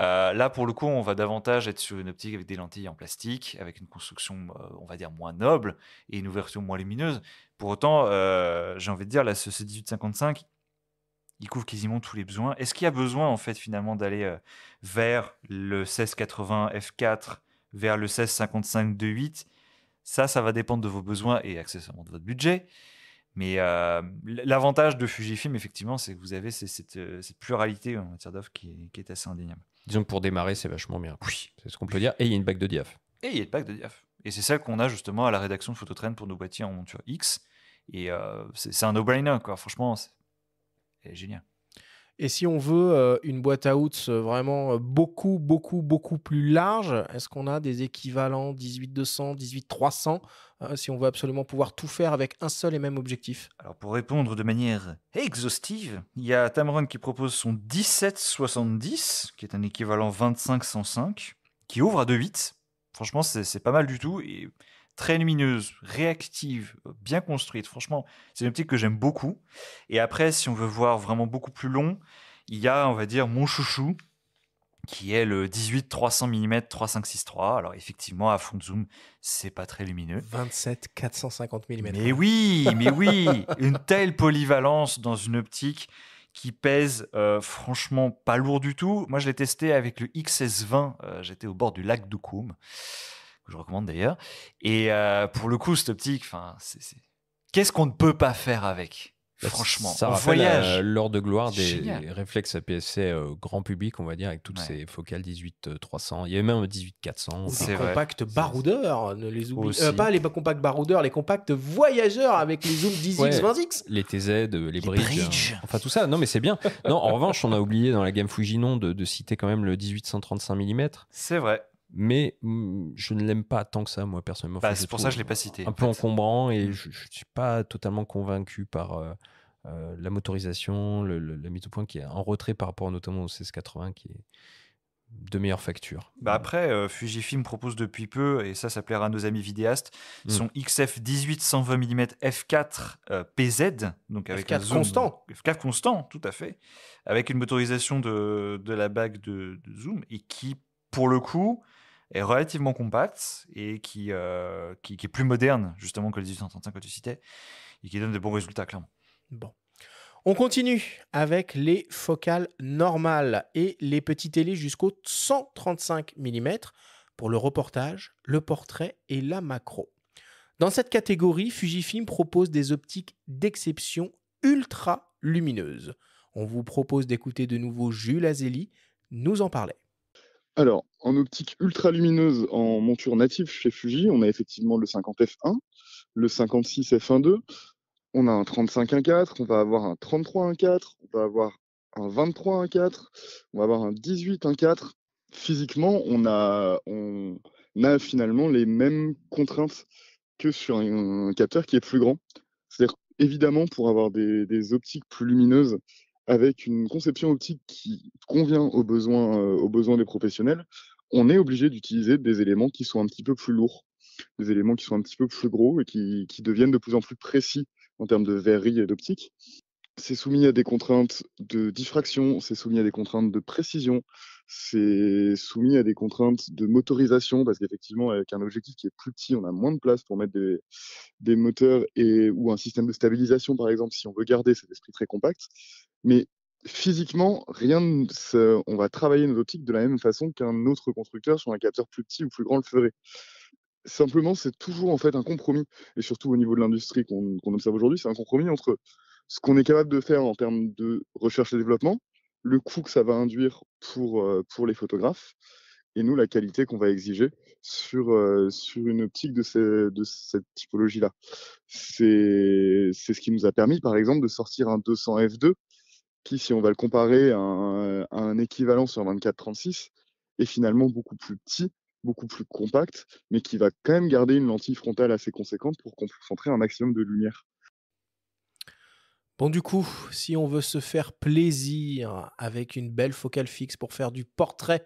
Euh, là, pour le coup, on va davantage être sur une optique avec des lentilles en plastique, avec une construction, euh, on va dire, moins noble et une ouverture moins lumineuse. Pour autant, j'ai envie de dire, la 18 1855, il couvre quasiment tous les besoins. Est-ce qu'il y a besoin, en fait, finalement, d'aller vers le 1680 f4, vers le 1655 2.8 ça, ça va dépendre de vos besoins et accessoirement de votre budget. Mais euh, l'avantage de Fujifilm, effectivement, c'est que vous avez euh, cette, pluralité en matière d'offres qui, est assez indéniable. Disons que pour démarrer, c'est vachement bien. Oui, c'est ce qu'on peut dire. Et il y a une bague de diaf. Et il y a une bague de diaf. Et c'est celle qu'on a justement à la rédaction de Phototrain pour nos boîtiers en monture X. Et euh, c'est un no-brainer, quoi. Franchement, c'est génial. Et si on veut euh, une boîte à outs euh, vraiment euh, beaucoup, beaucoup, beaucoup plus large, est-ce qu'on a des équivalents 18-200, 18-300, si on veut absolument pouvoir tout faire avec un seul et même objectif Alors pour répondre de manière exhaustive, il y a Tamron qui propose son 17-70, qui est un équivalent 25-105, qui ouvre à 2-8. Franchement, c'est pas mal du tout. Et très lumineuse, réactive, bien construite. Franchement, c'est une optique que j'aime beaucoup. Et après, si on veut voir vraiment beaucoup plus long, il y a, on va dire, mon chouchou, qui est le 18 300 mm 3563. Alors effectivement, à fond de zoom, c'est pas très lumineux. 27 450 mm. Mais oui, mais oui, une telle polyvalence dans une optique qui pèse euh, franchement pas lourd du tout. Moi, je l'ai testé avec le XS20. Euh, j'étais au bord du lac d'Oukoum je recommande d'ailleurs. Et euh, pour le coup, cette optique, qu'est-ce qu'on ne peut pas faire avec bah, Franchement, ça on voyage. Euh, l'heure de gloire des réflexes APS-C euh, grand public, on va dire, avec toutes ces focales 18-300. Il y avait même 18-400. les compacts baroudeurs, ne les oublie pas les compacts baroudeurs, les compacts voyageurs avec les zooms 10X, 20X. Les TZ, les, les bridges. Enfin, tout ça. Non, mais c'est bien. non, en revanche, on a oublié dans la gamme Fujinon de, citer quand même le 1835 mm. C'est vrai mais mm, je ne l'aime pas tant que ça, moi, personnellement. Bah, c'est pour ça que je ne l'ai pas cité. Un peu encombrant et mm. je ne suis pas totalement convaincu par euh, euh, la motorisation, le, la mise au point qui est en retrait par rapport notamment au 1680 80 qui est de meilleure facture. Bah après, euh, Fujifilm propose depuis peu, et ça, ça plaira à nos amis vidéastes, mm. son XF 18 120 mm f4 PZ, donc avec un zoom, constant. F4 constant, tout à fait, avec une motorisation de, de la bague de zoom, et qui, pour le coup, est relativement compacte et euh, qui, qui, est plus moderne, justement, que les 1835 que tu citais, et qui donne de bons résultats, clairement. Bon. On continue avec les focales normales et les petits télés jusqu'au 135 mm pour le reportage, le portrait et la macro. Dans cette catégorie, Fujifilm propose des optiques d'exception ultra lumineuses. On vous propose d'écouter de nouveau Jules Azélie nous en parler. Alors, en optique ultra lumineuse en monture native chez Fuji, on a effectivement le 50F1, le 56F1.2, on a un 35-1.4, on va avoir un 33-1.4, on va avoir un 23-1.4, on va avoir un 18-1.4. Physiquement, on a, on finalement les mêmes contraintes que sur un, capteur qui est plus grand. C'est-à-dire, évidemment, pour avoir des optiques plus lumineuses, avec une conception optique qui convient aux besoins, euh, aux besoins des professionnels, on est obligé d'utiliser des éléments qui sont un petit peu plus lourds, des éléments qui sont un petit peu plus gros et qui, qui deviennent de plus en plus précis en termes de verrerie et d'optique. C'est soumis à des contraintes de diffraction, c'est soumis à des contraintes de précision, c'est soumis à des contraintes de motorisation parce qu'effectivement avec un objectif qui est plus petit on a moins de place pour mettre des, moteurs et ou un système de stabilisation par exemple si on veut garder cet esprit très compact mais physiquement rien on va travailler nos optiques de la même façon qu'un autre constructeur sur un capteur plus petit ou plus grand le ferait simplement c'est toujours en fait un compromis et surtout au niveau de l'industrie qu'on observe aujourd'hui c'est un compromis entre ce qu'on est capable de faire en termes de recherche et développement le coût que ça va induire pour, pour les photographes et nous la qualité qu'on va exiger sur, sur une optique de, cette typologie-là. C'est ce qui nous a permis, par exemple, de sortir un 200 F2 qui, si on va le comparer à un, un équivalent sur 24-36, est finalement beaucoup plus petit, beaucoup plus compact, mais qui va quand même garder une lentille frontale assez conséquente pour concentrer un maximum de lumière. Bon, du coup, si on veut se faire plaisir avec une belle focale fixe pour faire du portrait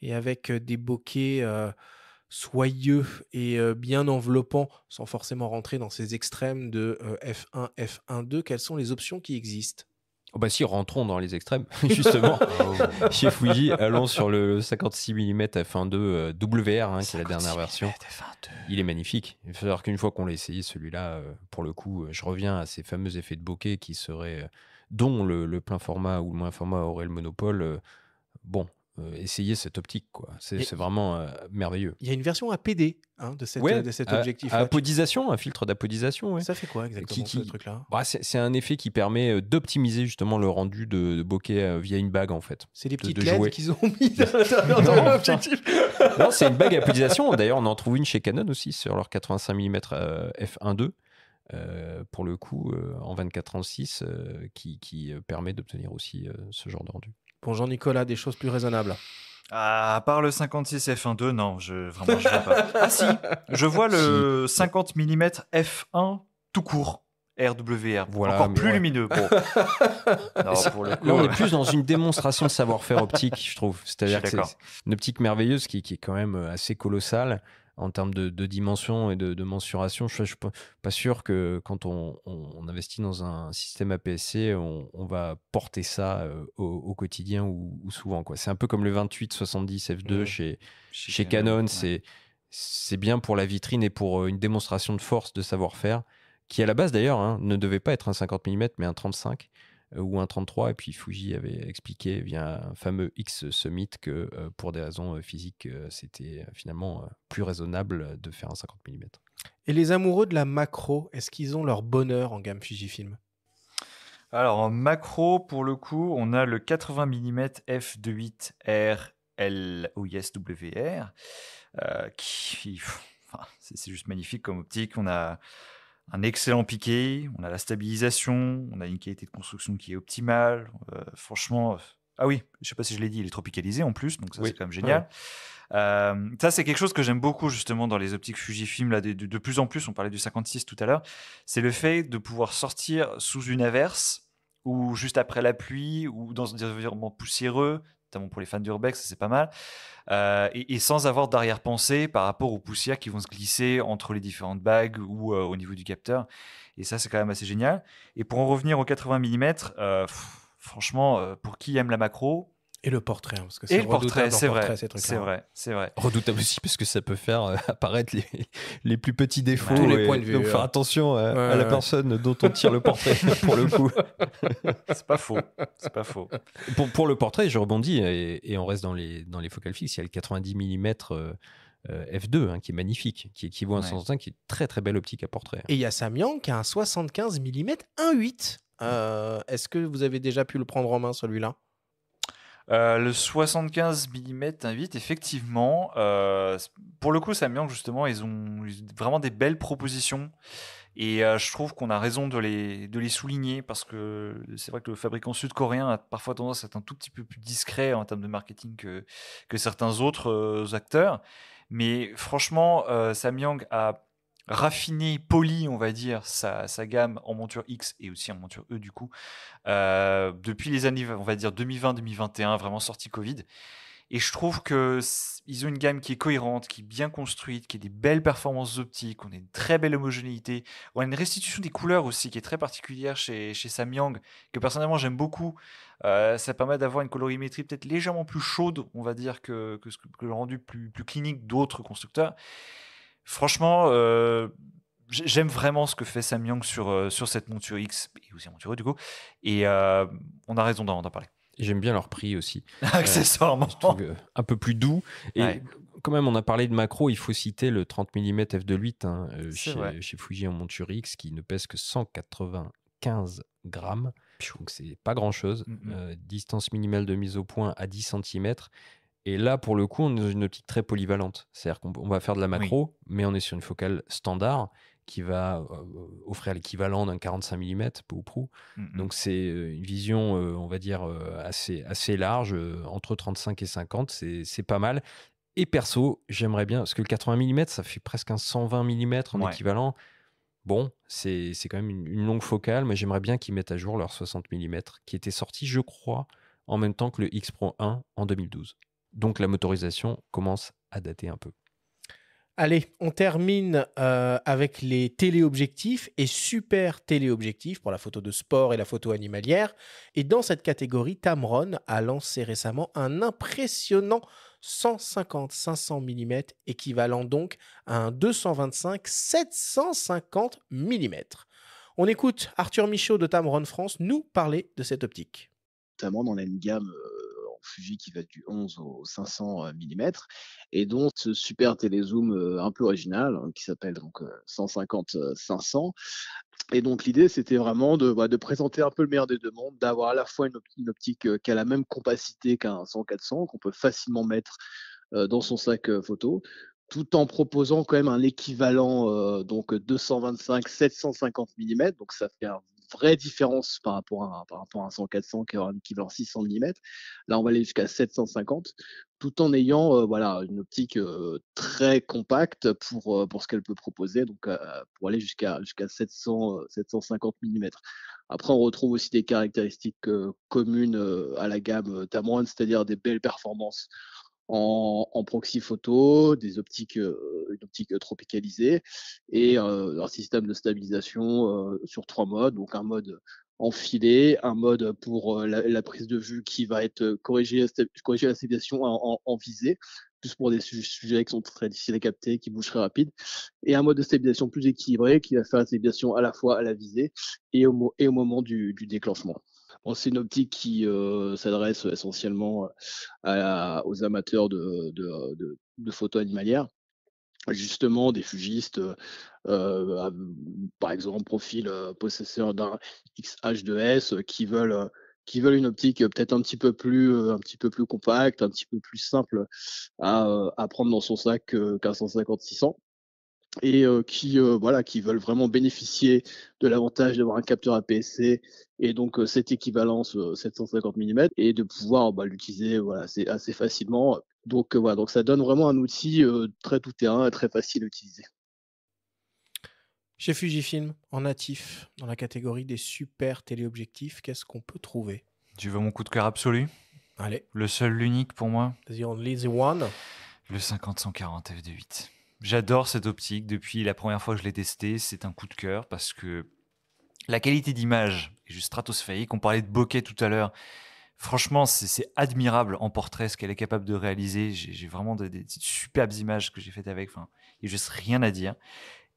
et avec euh, des bokeh euh, soyeux et euh, bien enveloppants, sans forcément rentrer dans ces extrêmes de F1, f 12 quelles sont les options qui existent Oh bah si, rentrons dans les extrêmes, (laughs) justement. (laughs) Ah Chez Fuji, allons sur le 56 mm f1.2 WR, hein, qui la dernière version. Il est magnifique. Il faut savoir qu'une fois qu'on l'a essayé, celui-là, euh, pour le coup, euh, je reviens à ces fameux effets de bokeh qui seraient, euh, dont le, le plein format ou le moins format aurait le monopole. Bon, euh, essayer cette optique. quoi. C'est vraiment euh, merveilleux. Il y a une version APD hein, euh, de, cet objectif. apodisation, un filtre d'apodisation. Ça fait quoi exactement ce truc-là bah, C'est un effet qui permet d'optimiser justement le rendu de, bokeh via une bague en fait. C'est des petites de, qu'ils ont mis dans, (laughs) l'objectif. non, c'est une bague à D'ailleurs, on en trouve une chez Canon aussi sur leur 85 mm f1.2. pour le coup, en 24 36 6, qui, qui permet d'obtenir aussi ce genre de rendu pour Jean-Nicolas, des choses plus raisonnables ah, à part le 56 F1.2, non, je, vraiment, je vois pas. (laughs) Ah si, je vois le 50 mm F1 tout court. RWR, voilà, encore plus lumineux. (laughs) Là, on est euh, plus dans une (laughs) démonstration de savoir-faire optique, je trouve. C'est-à-dire que c'est une optique merveilleuse qui, qui, est quand même euh, assez colossale, en termes de, dimension et de, mensuration. Je ne suis pas sûr que quand on, investit dans un système APSC, on, on va porter ça euh, au, quotidien ou, souvent. C'est un peu comme le 2870 F2 chez, Canon. C'est bien pour la vitrine et pour euh, une démonstration de force, de savoir-faire, qui à la base d'ailleurs hein, ne devait pas être un 50 mm, mais un 35. Euh, ou un 33. Et puis Fuji avait expliqué via un fameux X Summit que euh, pour des raisons euh, physiques, c'était finalement plus raisonnable de faire un 50 mm. Et les amoureux de la macro, est-ce qu'ils ont leur bonheur en gamme Fujifilm Alors en macro, pour le coup, on a le 80 mm f2.8 R euh, qui, (laughs) c'est juste magnifique comme optique. On a un excellent piqué, on a la stabilisation, on a une qualité de construction qui est optimale. Euh, franchement, euh, ah oui, je sais pas si je l'ai dit, il est tropicalisé en plus, donc ça c'est quand même génial. Euh, ça c'est quelque chose que j'aime beaucoup justement dans les optiques Fujifilm là de, de plus en plus. On parlait du 56 tout à l'heure, c'est le fait de pouvoir sortir sous une averse ou juste après la pluie ou dans un environnement poussiéreux, notamment pour les fans d'Urbex, c'est pas mal. Euh, et, sans avoir d'arrière-pensée par rapport aux poussières qui vont se glisser entre les différentes bagues ou euh, au niveau du capteur. Et ça, c'est quand même assez génial. Et pour en revenir aux 80 mm, franchement, euh, pour qui aime la macro, et le portrait, hein, parce que c'est c'est vrai, c'est vrai, c'est vrai. Redoutable aussi parce que ça peut faire euh, apparaître les, plus petits défauts. Tous les faire attention à, la personne dont on tire le portrait (laughs) pour le coup. c'est pas faux, c'est pas faux. Pour, pour, le portrait, je rebondis et, on reste dans les dans les focales fixes. Il y a le 90 mm. F2 qui est magnifique, qui équivaut à un qui est très très belle optique à portrait. Et il y a Samyang qui a un 75 mm 1.8. Est-ce que vous avez déjà pu le prendre en main celui-là euh, le 75 mm invite effectivement. Euh, pour le coup, Samyang justement, ils ont vraiment des belles propositions. Et euh, je trouve qu'on a raison de les, de les souligner parce que c'est vrai que le fabricant sud-coréen a parfois tendance à être un tout petit peu plus discret en termes de marketing que, que certains autres acteurs. Mais franchement, Samyang a raffiné, poli, on va dire, sa, gamme en monture X et aussi en monture E du coup, euh, depuis les années, on va dire 2020-2021, vraiment sortie Covid. Et je trouve qu'ils ont une gamme qui est cohérente, qui est bien construite, qui a des belles performances optiques, on a une très belle homogénéité, on a une restitution des couleurs aussi qui est très particulière chez, Samyang, que personnellement j'aime beaucoup. Euh, ça permet d'avoir une colorimétrie peut-être légèrement plus chaude, on va dire, que, que, que le rendu plus, plus clinique d'autres constructeurs. Franchement, euh, j'aime vraiment ce que fait Samyang sur, euh, sur cette monture X, et aussi monture e, du coup, et euh, on a raison d'en parler. J'aime bien leur prix aussi. (laughs) Accessoirement. un peu plus doux. Et quand même, on a parlé de macro, il faut citer le 30 mm f2.8 chez, chez, Fuji en monture X qui ne pèse que 195 grammes. Donc c'est pas grand chose. distance minimale de mise au point à 10 cm et là, pour le coup, on est dans une optique très polyvalente. C'est-à-dire qu'on va faire de la macro, mais on est sur une focale standard qui va euh, offrir l'équivalent d'un 45 mm, peu ou prou. Mm, mm. Donc c'est euh, une vision, euh, on va dire, assez, assez large, entre 35 et 50, c'est pas mal. Et perso, j'aimerais bien, parce que le 80 mm, ça fait presque un 120 mm en équivalent. Bon, c'est quand même une, une, longue focale, mais j'aimerais bien qu'ils mettent à jour leur 60 mm, qui était sorti, je crois, en même temps que le X-Pro 1 en 2012. Donc la motorisation commence à dater un peu. Allez, on termine euh, avec les téléobjectifs et super téléobjectifs pour la photo de sport et la photo animalière. Et dans cette catégorie, Tamron a lancé récemment un impressionnant 150-500 mm, équivalent donc à un 225-750 mm. On écoute Arthur Michaud de Tamron France nous parler de cette optique. Tamron, on a une gamme euh, Fuji qui va du 11 au 500 euh, mm, et donc ce super télézoom euh, un peu original hein, qui s'appelle donc 150-500. Euh, et donc l'idée, c'était vraiment de, bah, de, présenter un peu le meilleur des deux mondes, d'avoir à la fois une, optique, qui a la même compacité qu'un 100-400, qu'on peut facilement mettre dans son sac photo, tout en proposant quand même un équivalent donc 225 750 mm donc ça fait un vraie différence par rapport à, rapport à un 100-400 qui aura un équivalent 600 mm. Là, on va aller jusqu'à 750 tout en ayant voilà, une optique très compacte pour, pour ce qu'elle peut proposer, donc pour aller jusqu'à jusqu'à 700, 750 mm. Après, on retrouve aussi des caractéristiques communes à la gamme Tamron, c'est-à-dire des belles performances en, en, proxy photo, des optiques, euh, une optique euh, tropicalisée et mmh. euh, un système de stabilisation sur trois modes, donc un mode enfilé, un mode pour la, prise de vue qui va être corrigée, à la stabilisation en, en, visée, plus pour des sujets qui sont très difficiles à capter, qui bougent très rapide, et un mode de stabilisation plus équilibré qui va faire la stabilisation à la fois à la visée et au, et au moment du, du déclenchement c'est une optique qui euh, s'adresse essentiellement euh, aux amateurs de, photos animalières justement des fugistes, euh, par exemple profil possesseur d'un XH2S qui veulent une optique peut-être un petit peu plus compacte, un petit peu plus simple à, prendre dans son sac qu'un 600 et euh, qui euh, voilà qui veulent vraiment bénéficier de l'avantage d'avoir un capteur APS-C et donc euh, cette équivalence 750 mm et de pouvoir bah, l'utiliser voilà c'est assez facilement donc voilà donc ça donne vraiment un outil très tout terrain et très facile à utiliser chez Fujifilm en natif dans la catégorie des super téléobjectifs qu'est-ce qu'on peut trouver tu veux mon coup de cœur absolu allez le seul l'unique pour moi the only one le 50 140 f 8 J'adore cette optique. Depuis la première fois que je l'ai testée, c'est un coup de cœur parce que la qualité d'image est juste stratosphérique. On parlait de bokeh tout à l'heure. Franchement, c'est admirable en portrait ce qu'elle est capable de réaliser. J'ai vraiment des, superbes images que j'ai faites avec. Enfin, il n'y a rien à dire.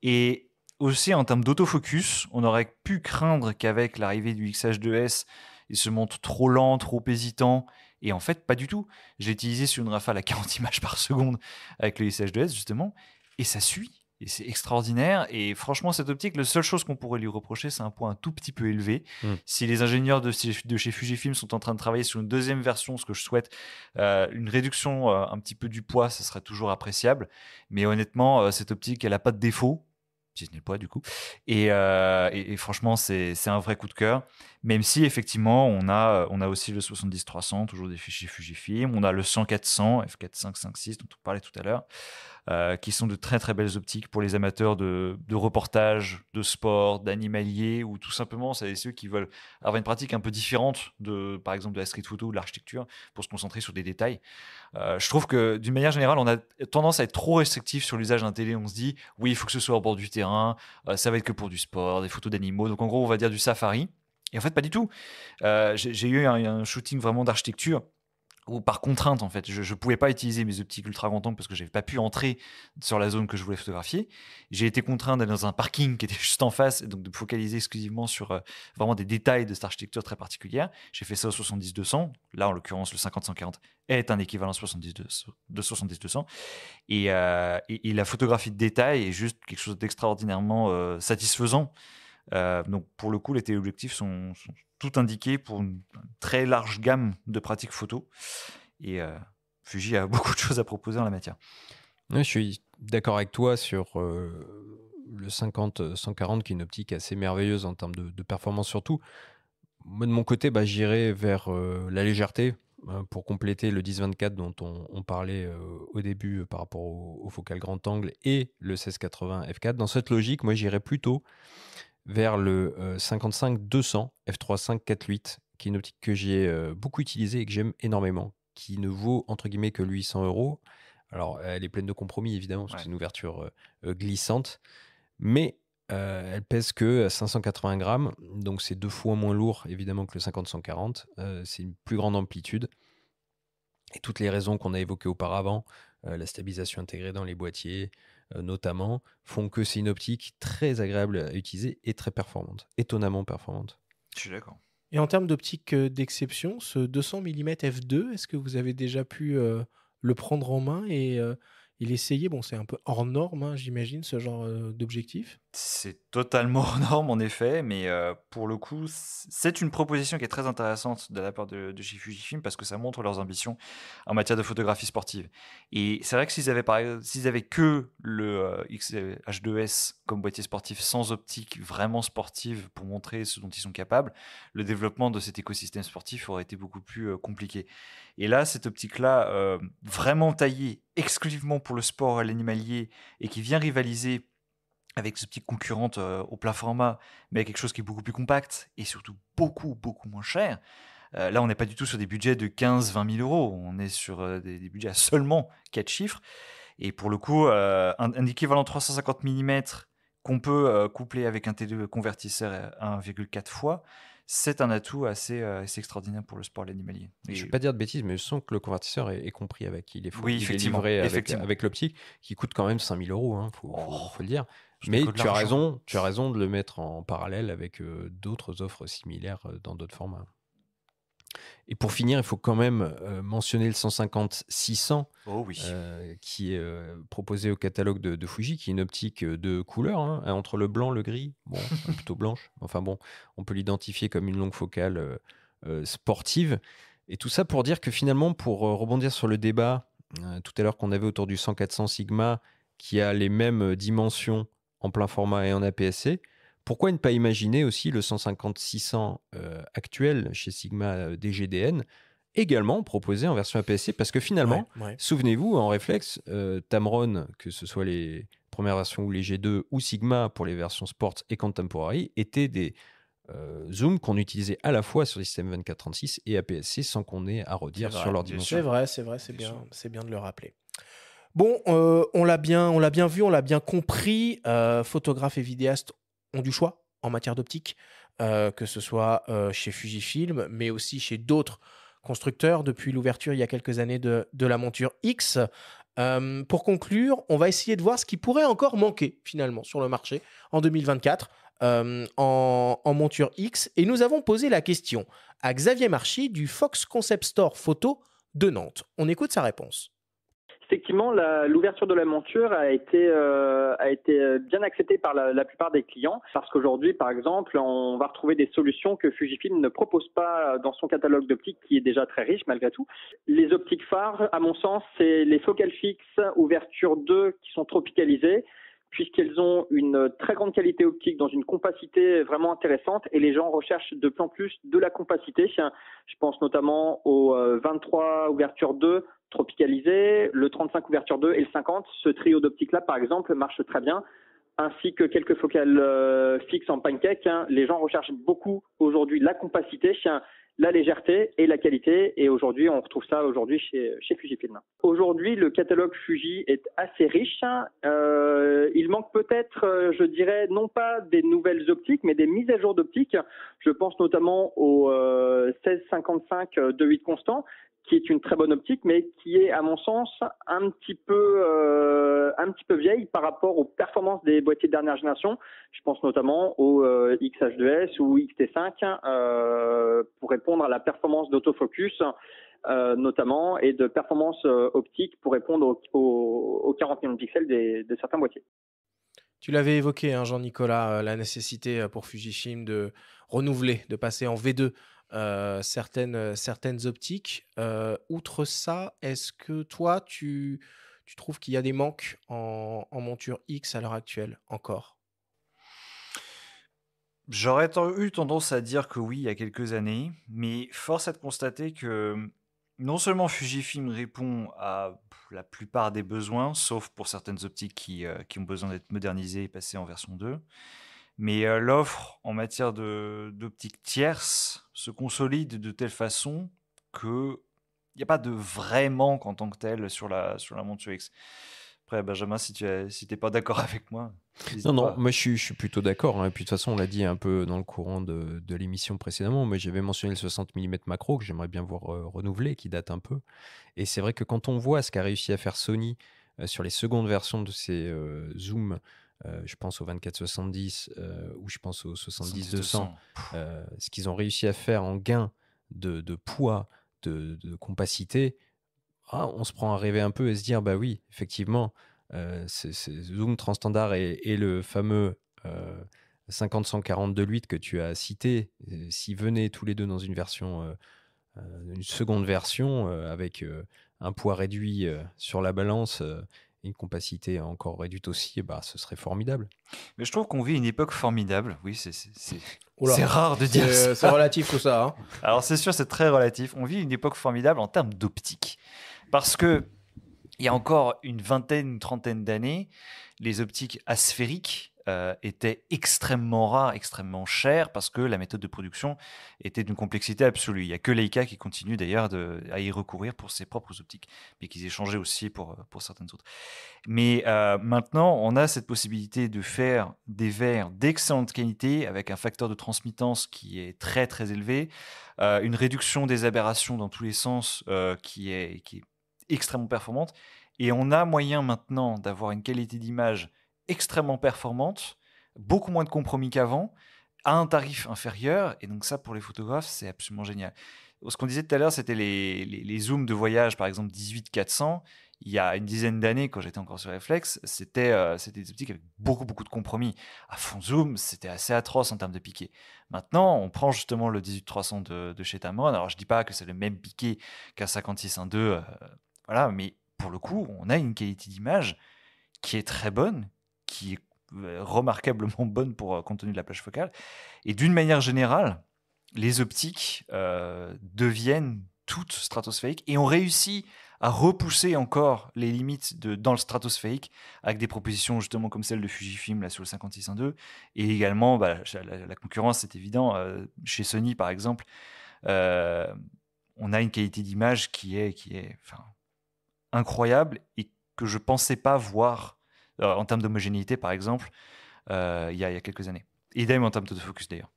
Et aussi en termes d'autofocus, on aurait pu craindre qu'avec l'arrivée du XH2S, il se montre trop lent, trop hésitant et en fait, pas du tout. J'ai utilisé sur une rafale à 40 (laughs) images par seconde avec le SH2S, justement, et ça suit. Et c'est extraordinaire. Et franchement, cette optique, la seule chose qu'on pourrait lui reprocher, c'est un point un tout petit peu élevé. Hmm. Si les ingénieurs de, chez Fujifilm sont en train de travailler sur une deuxième version, ce que je souhaite, euh, une réduction euh, un petit peu du poids, ça serait toujours appréciable. Mais honnêtement, euh, cette optique, elle n'a pas de défaut n'est pas du coup. Et, euh, franchement, c'est un vrai coup de cœur. Même si effectivement, on a, euh, on a aussi le 70-300, toujours des fichiers Fujifilm. On a le 100-400, f 4 5 5 6 dont on parlait tout à l'heure. Euh, qui sont de très très belles optiques pour les amateurs de, reportage, de sport, d'animalier, ou tout simplement ceux qui veulent avoir une pratique un peu différente de, par exemple, de la street photo ou de l'architecture, pour se concentrer sur des détails. Euh, je trouve que d'une manière générale, on a tendance à être trop restrictif sur l'usage d'un télé. On se dit, oui, il faut que ce soit au bord du terrain, euh, ça va être que pour du sport, des photos d'animaux. Donc en gros, on va dire du safari. Et en fait, pas du tout. j'ai eu un, shooting vraiment d'architecture ou par contrainte en fait. Je ne pouvais pas utiliser mes optiques ultra grand angle parce que j'avais pas pu entrer sur la zone que je voulais photographier. J'ai été contraint d'aller dans un parking qui était (laughs) juste en face et donc de focaliser exclusivement sur euh, vraiment des détails de cette architecture très particulière. J'ai fait ça au 70-200. Là en l'occurrence le 50-140 est un équivalent 70 de 70-200. Euh, et, la photographie de détail est juste quelque chose d'extraordinairement euh, satisfaisant. donc pour le coup les téléobjectifs sont tout indiqué pour une très large gamme de pratiques photo. Et euh, Fuji a (laughs) beaucoup de choses à proposer en la matière. je suis d'accord avec toi sur euh, le 50-140 euh, qui est une optique assez merveilleuse en termes de, performance surtout. Moi, de mon côté, bah, j'irai vers la légèreté hein, pour compléter le 10-24 dont on, parlait au début par rapport au, focal grand angle et le 16-80 f4. Dans cette logique, moi, j'irai plutôt vers le 55-200 euh, f3.5.4.8, qui est une optique que j'ai euh, beaucoup utilisée et que j'aime énormément, qui ne vaut entre guillemets que 800 euros. Alors, elle est pleine de compromis, évidemment, parce que c'est une ouverture euh, glissante, mais elle pèse que 580 grammes, donc c'est deux fois moins lourd, évidemment, que le 50-140. c'est une plus grande amplitude. Et toutes les raisons qu'on a évoquées auparavant, la stabilisation intégrée dans les boîtiers, euh, notamment, font que c'est une optique très agréable à utiliser et très performante, étonnamment performante. Je suis d'accord. Et en termes d'optique euh, d'exception, ce 200 mm f2, est-ce que vous avez déjà pu euh, le prendre en main et il essayait, bon, c'est un peu hors norme, hein, j'imagine, ce genre euh, d'objectif. C'est totalement hors (laughs) norme, en effet, mais euh, pour le coup, c'est une proposition qui est très intéressante de la part de, de, chez Fujifilm parce que ça montre leurs ambitions en matière de photographie sportive. Et c'est vrai que s'ils avaient, avaient que le xh euh, 2 s comme boîtier sportif sans optique vraiment sportive pour montrer ce dont ils sont capables, le développement de cet écosystème sportif aurait été beaucoup plus compliqué. Et là, cette optique-là, euh, vraiment taillée exclusivement pour le sport à l'animalier, et qui vient rivaliser avec cette optique concurrente euh, au plein format, mais quelque chose qui est beaucoup plus compact et surtout beaucoup, beaucoup moins cher. Euh, là, on n'est pas du tout sur des budgets de 15-20 000 euros, on est sur des, budgets à seulement 4 chiffres. Et pour le coup, un, équivalent 350 mm qu'on peut coupler avec un T2 convertisseur 1,4 fois, c'est un atout euh, assez, extraordinaire pour le sport l'animalier. Je ne vais pas dire de bêtises, mais je sens que le convertisseur est, compris avec. Il est, avec, l'optique, qui coûte quand même 5000 euros, il hein, oh, faut, le dire. Mais tu as, raison, tu as raison de le mettre en parallèle avec euh, d'autres offres similaires euh, dans d'autres formats. Et pour finir, il faut quand même euh, mentionner le 150-600 euh, qui est euh, proposé au catalogue de, Fuji, qui est une optique de couleur, hein, entre le blanc, le gris, (laughs) plutôt blanche. Enfin bon, on peut l'identifier comme une longue focale sportive. Et tout ça pour dire que finalement, pour rebondir sur le débat tout à l'heure qu'on avait autour du 100 Sigma, qui a les mêmes dimensions en plein format et en APS-C, pourquoi ne pas imaginer aussi le 150-600 euh, actuel chez Sigma euh, DGDN également proposé en version APS-C Parce que finalement, souvenez-vous, en réflexe, euh, Tamron, que ce soit les premières versions ou les G2 ou Sigma pour les versions Sports et Contemporary, étaient des zooms Zoom qu'on utilisait à la fois sur les systèmes 2436 et APS-C sans qu'on ait à redire sur leur dimension. C'est vrai, c'est vrai, c'est bien, bien de le rappeler. Bon, on l'a bien, bien vu, on l'a bien compris. photographe photographes et vidéastes ont du choix en matière d'optique, euh, que ce soit euh, chez Fujifilm, mais aussi chez d'autres constructeurs depuis l'ouverture il y a quelques années de, la monture X. Euh, pour conclure, on va essayer de voir ce qui pourrait encore manquer finalement sur le marché en 2024 en, en, monture X. Et nous avons posé la question à Xavier Marchi du Fox Concept Store Photo de Nantes. On écoute sa réponse. Effectivement, l'ouverture de la monture a été, euh, euh, bien acceptée par la, la plupart des clients parce qu'aujourd'hui, par exemple, on va retrouver des solutions que Fujifilm ne propose pas dans son catalogue d'optiques qui est déjà très riche malgré tout. Les optiques phares, à mon sens, c'est les focales fixes ouverture 2 qui sont tropicalisées puisqu'elles ont une très grande qualité optique dans une compacité vraiment intéressante et les gens recherchent de plus en plus de la compacité. Je pense notamment au 23 euh, ouverture 2 tropicalisé, le 35 ouverture 2 et le 50. Ce trio d'optiques-là, par exemple, marche très bien ainsi que quelques focales euh, fixes en pancake. Hein. Les gens recherchent beaucoup aujourd'hui la compacité la légèreté et la qualité. Et aujourd'hui, on retrouve ça aujourd'hui chez, chez Fujifilm. Aujourd'hui, le catalogue Fuji est assez riche. Hein. Euh, il manque peut-être, euh, je dirais, non pas des nouvelles optiques, mais des mises à jour d'optiques. Je pense notamment au euh, 1655 de constant, qui est une très bonne optique, mais qui est, à mon sens, un petit peu, euh, un petit peu vieille par rapport aux performances des boîtiers de dernière génération. Je pense notamment au euh, XH2S ou XT5 euh, pour répondre à la performance d'autofocus. notamment et de performance optique pour répondre aux, 40 millions de pixels des, de certains boîtiers. Tu l'avais évoqué, hein, Jean-Nicolas, la nécessité pour Fujifilm de renouveler, de passer en V2 euh, certaines, euh, certaines optiques. Euh, outre ça, est-ce que toi, tu, trouves qu'il y a des manques en, en monture X à l'heure actuelle encore J'aurais eu tendance à dire que oui, il y a quelques années, mais force est de constater que mm, non seulement Fujifilm répond à la plupart des besoins, sauf pour certaines optiques qui, qui ont besoin d'être modernisées et passées en version 2, mais euh, l'offre en matière d'optique tierce se consolide de telle façon que il n'y a pas de vrai manque en tant que tel sur la, sur la montre X. Après, Benjamin, si tu n'es pas d'accord (laughs) avec moi. Non, non, moi je suis, plutôt d'accord. Hein. Et puis de toute façon, on l'a dit un peu dans le courant de, l'émission précédemment, mais j'avais mentionné le 60 mm macro que j'aimerais bien voir euh, renouvelé, qui date un peu. Et c'est vrai que quand on voit ce qu'a réussi à faire Sony euh, sur les secondes versions de ces zooms, euh, je pense au 24-70 euh, ou je pense au 70-200. Euh, ce qu'ils ont réussi à faire en gain de, poids, de, compacité, ah, on se prend à rêver un peu et se dire bah oui, effectivement, Zoom Transstandard et, et le fameux 50-140 de 8 que tu as cité, s'ils venaient tous les deux dans une version. une seconde version avec un poids réduit sur la balance une compacité encore réduite aussi, bah, ce serait formidable. Mais je trouve qu'on vit une époque formidable. Oui, c'est rare de dire ça. C'est relatif tout ça. Hein. (laughs) Alors c'est sûr, c'est très relatif. On vit une époque formidable en termes d'optique. Parce que il y a encore une vingtaine, une trentaine d'années, les optiques asphériques, euh, était extrêmement rare, extrêmement cher, parce que la méthode de production était d'une complexité absolue. Il n'y a que Leica qui continue d'ailleurs à y recourir pour ses propres optiques, mais qu'ils échangeaient aussi pour, euh, pour certaines autres. Mais euh, maintenant, on a cette possibilité de faire des verres d'excellente qualité, avec un facteur de transmittance qui est très très élevé, une réduction des aberrations dans tous les sens qui, est, qui est extrêmement performante, et on a moyen maintenant d'avoir une qualité d'image extrêmement performante beaucoup moins de compromis qu'avant, à un tarif inférieur. Et donc ça, pour les photographes, c'est absolument génial. Ce qu'on disait tout à l'heure, c'était les, zooms de voyage, par exemple 18-400. Il y a une dizaine d'années, quand j'étais encore sur Reflex, euh, c'était des optiques avec beaucoup, beaucoup de compromis. À fond zoom, c'était assez atroce en termes de piqué. Maintenant, on prend justement le 18-300 de, chez Tamron. Alors, je ne dis pas que c'est le même piqué qu'un 56 1 2 voilà, mais pour le coup, on a une qualité d'image qui est très bonne, qui est euh, remarquablement bonne pour euh, contenu contenu de la plage focale. Et d'une manière générale, les optiques euh, deviennent toutes stratosphériques et ont réussi à repousser encore les limites de, dans le stratosphérique avec des propositions justement comme celle de Fujifilm là, sur le 5602 et également bah, la, concurrence c'est évident chez Sony par exemple on a une qualité d'image qui est, qui est incroyable et que je pensais pas voir euh, en termes d'homogénéité, par exemple, euh, il y, a, quelques années. Idem en termes de focus, d'ailleurs.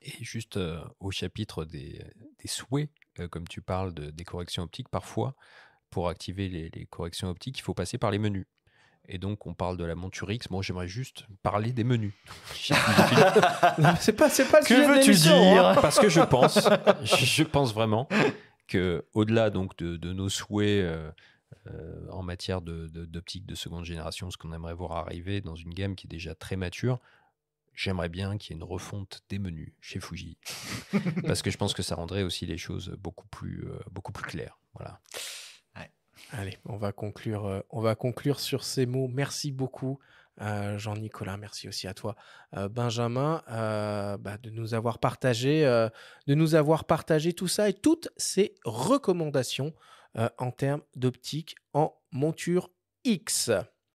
Et juste euh, au chapitre des, souhaits, comme tu parles de, des corrections optiques, parfois, pour activer les, corrections optiques, il faut passer par les menus. Et donc, on parle de la monture X. Moi, j'aimerais juste parler des menus. (laughs) c'est pas, c'est pas le que veux-tu hein. dire Parce que je (laughs) pense, je pense vraiment que au-delà donc de, nos souhaits euh, en matière d'optique de, seconde génération, ce qu'on aimerait voir arriver dans une gamme qui est déjà très mature. J'aimerais bien qu'il y ait une refonte des menus chez Fuji, (laughs) parce que je pense que ça rendrait aussi les choses beaucoup plus, euh, beaucoup plus claires. Voilà. Allez, on va, conclure, euh, on va conclure sur ces mots. Merci beaucoup. Jean-Nicolas, merci aussi à toi, Benjamin, bah, de nous avoir partagé, de nous avoir partagé tout ça et toutes ces recommandations euh, en termes d'optique en monture X.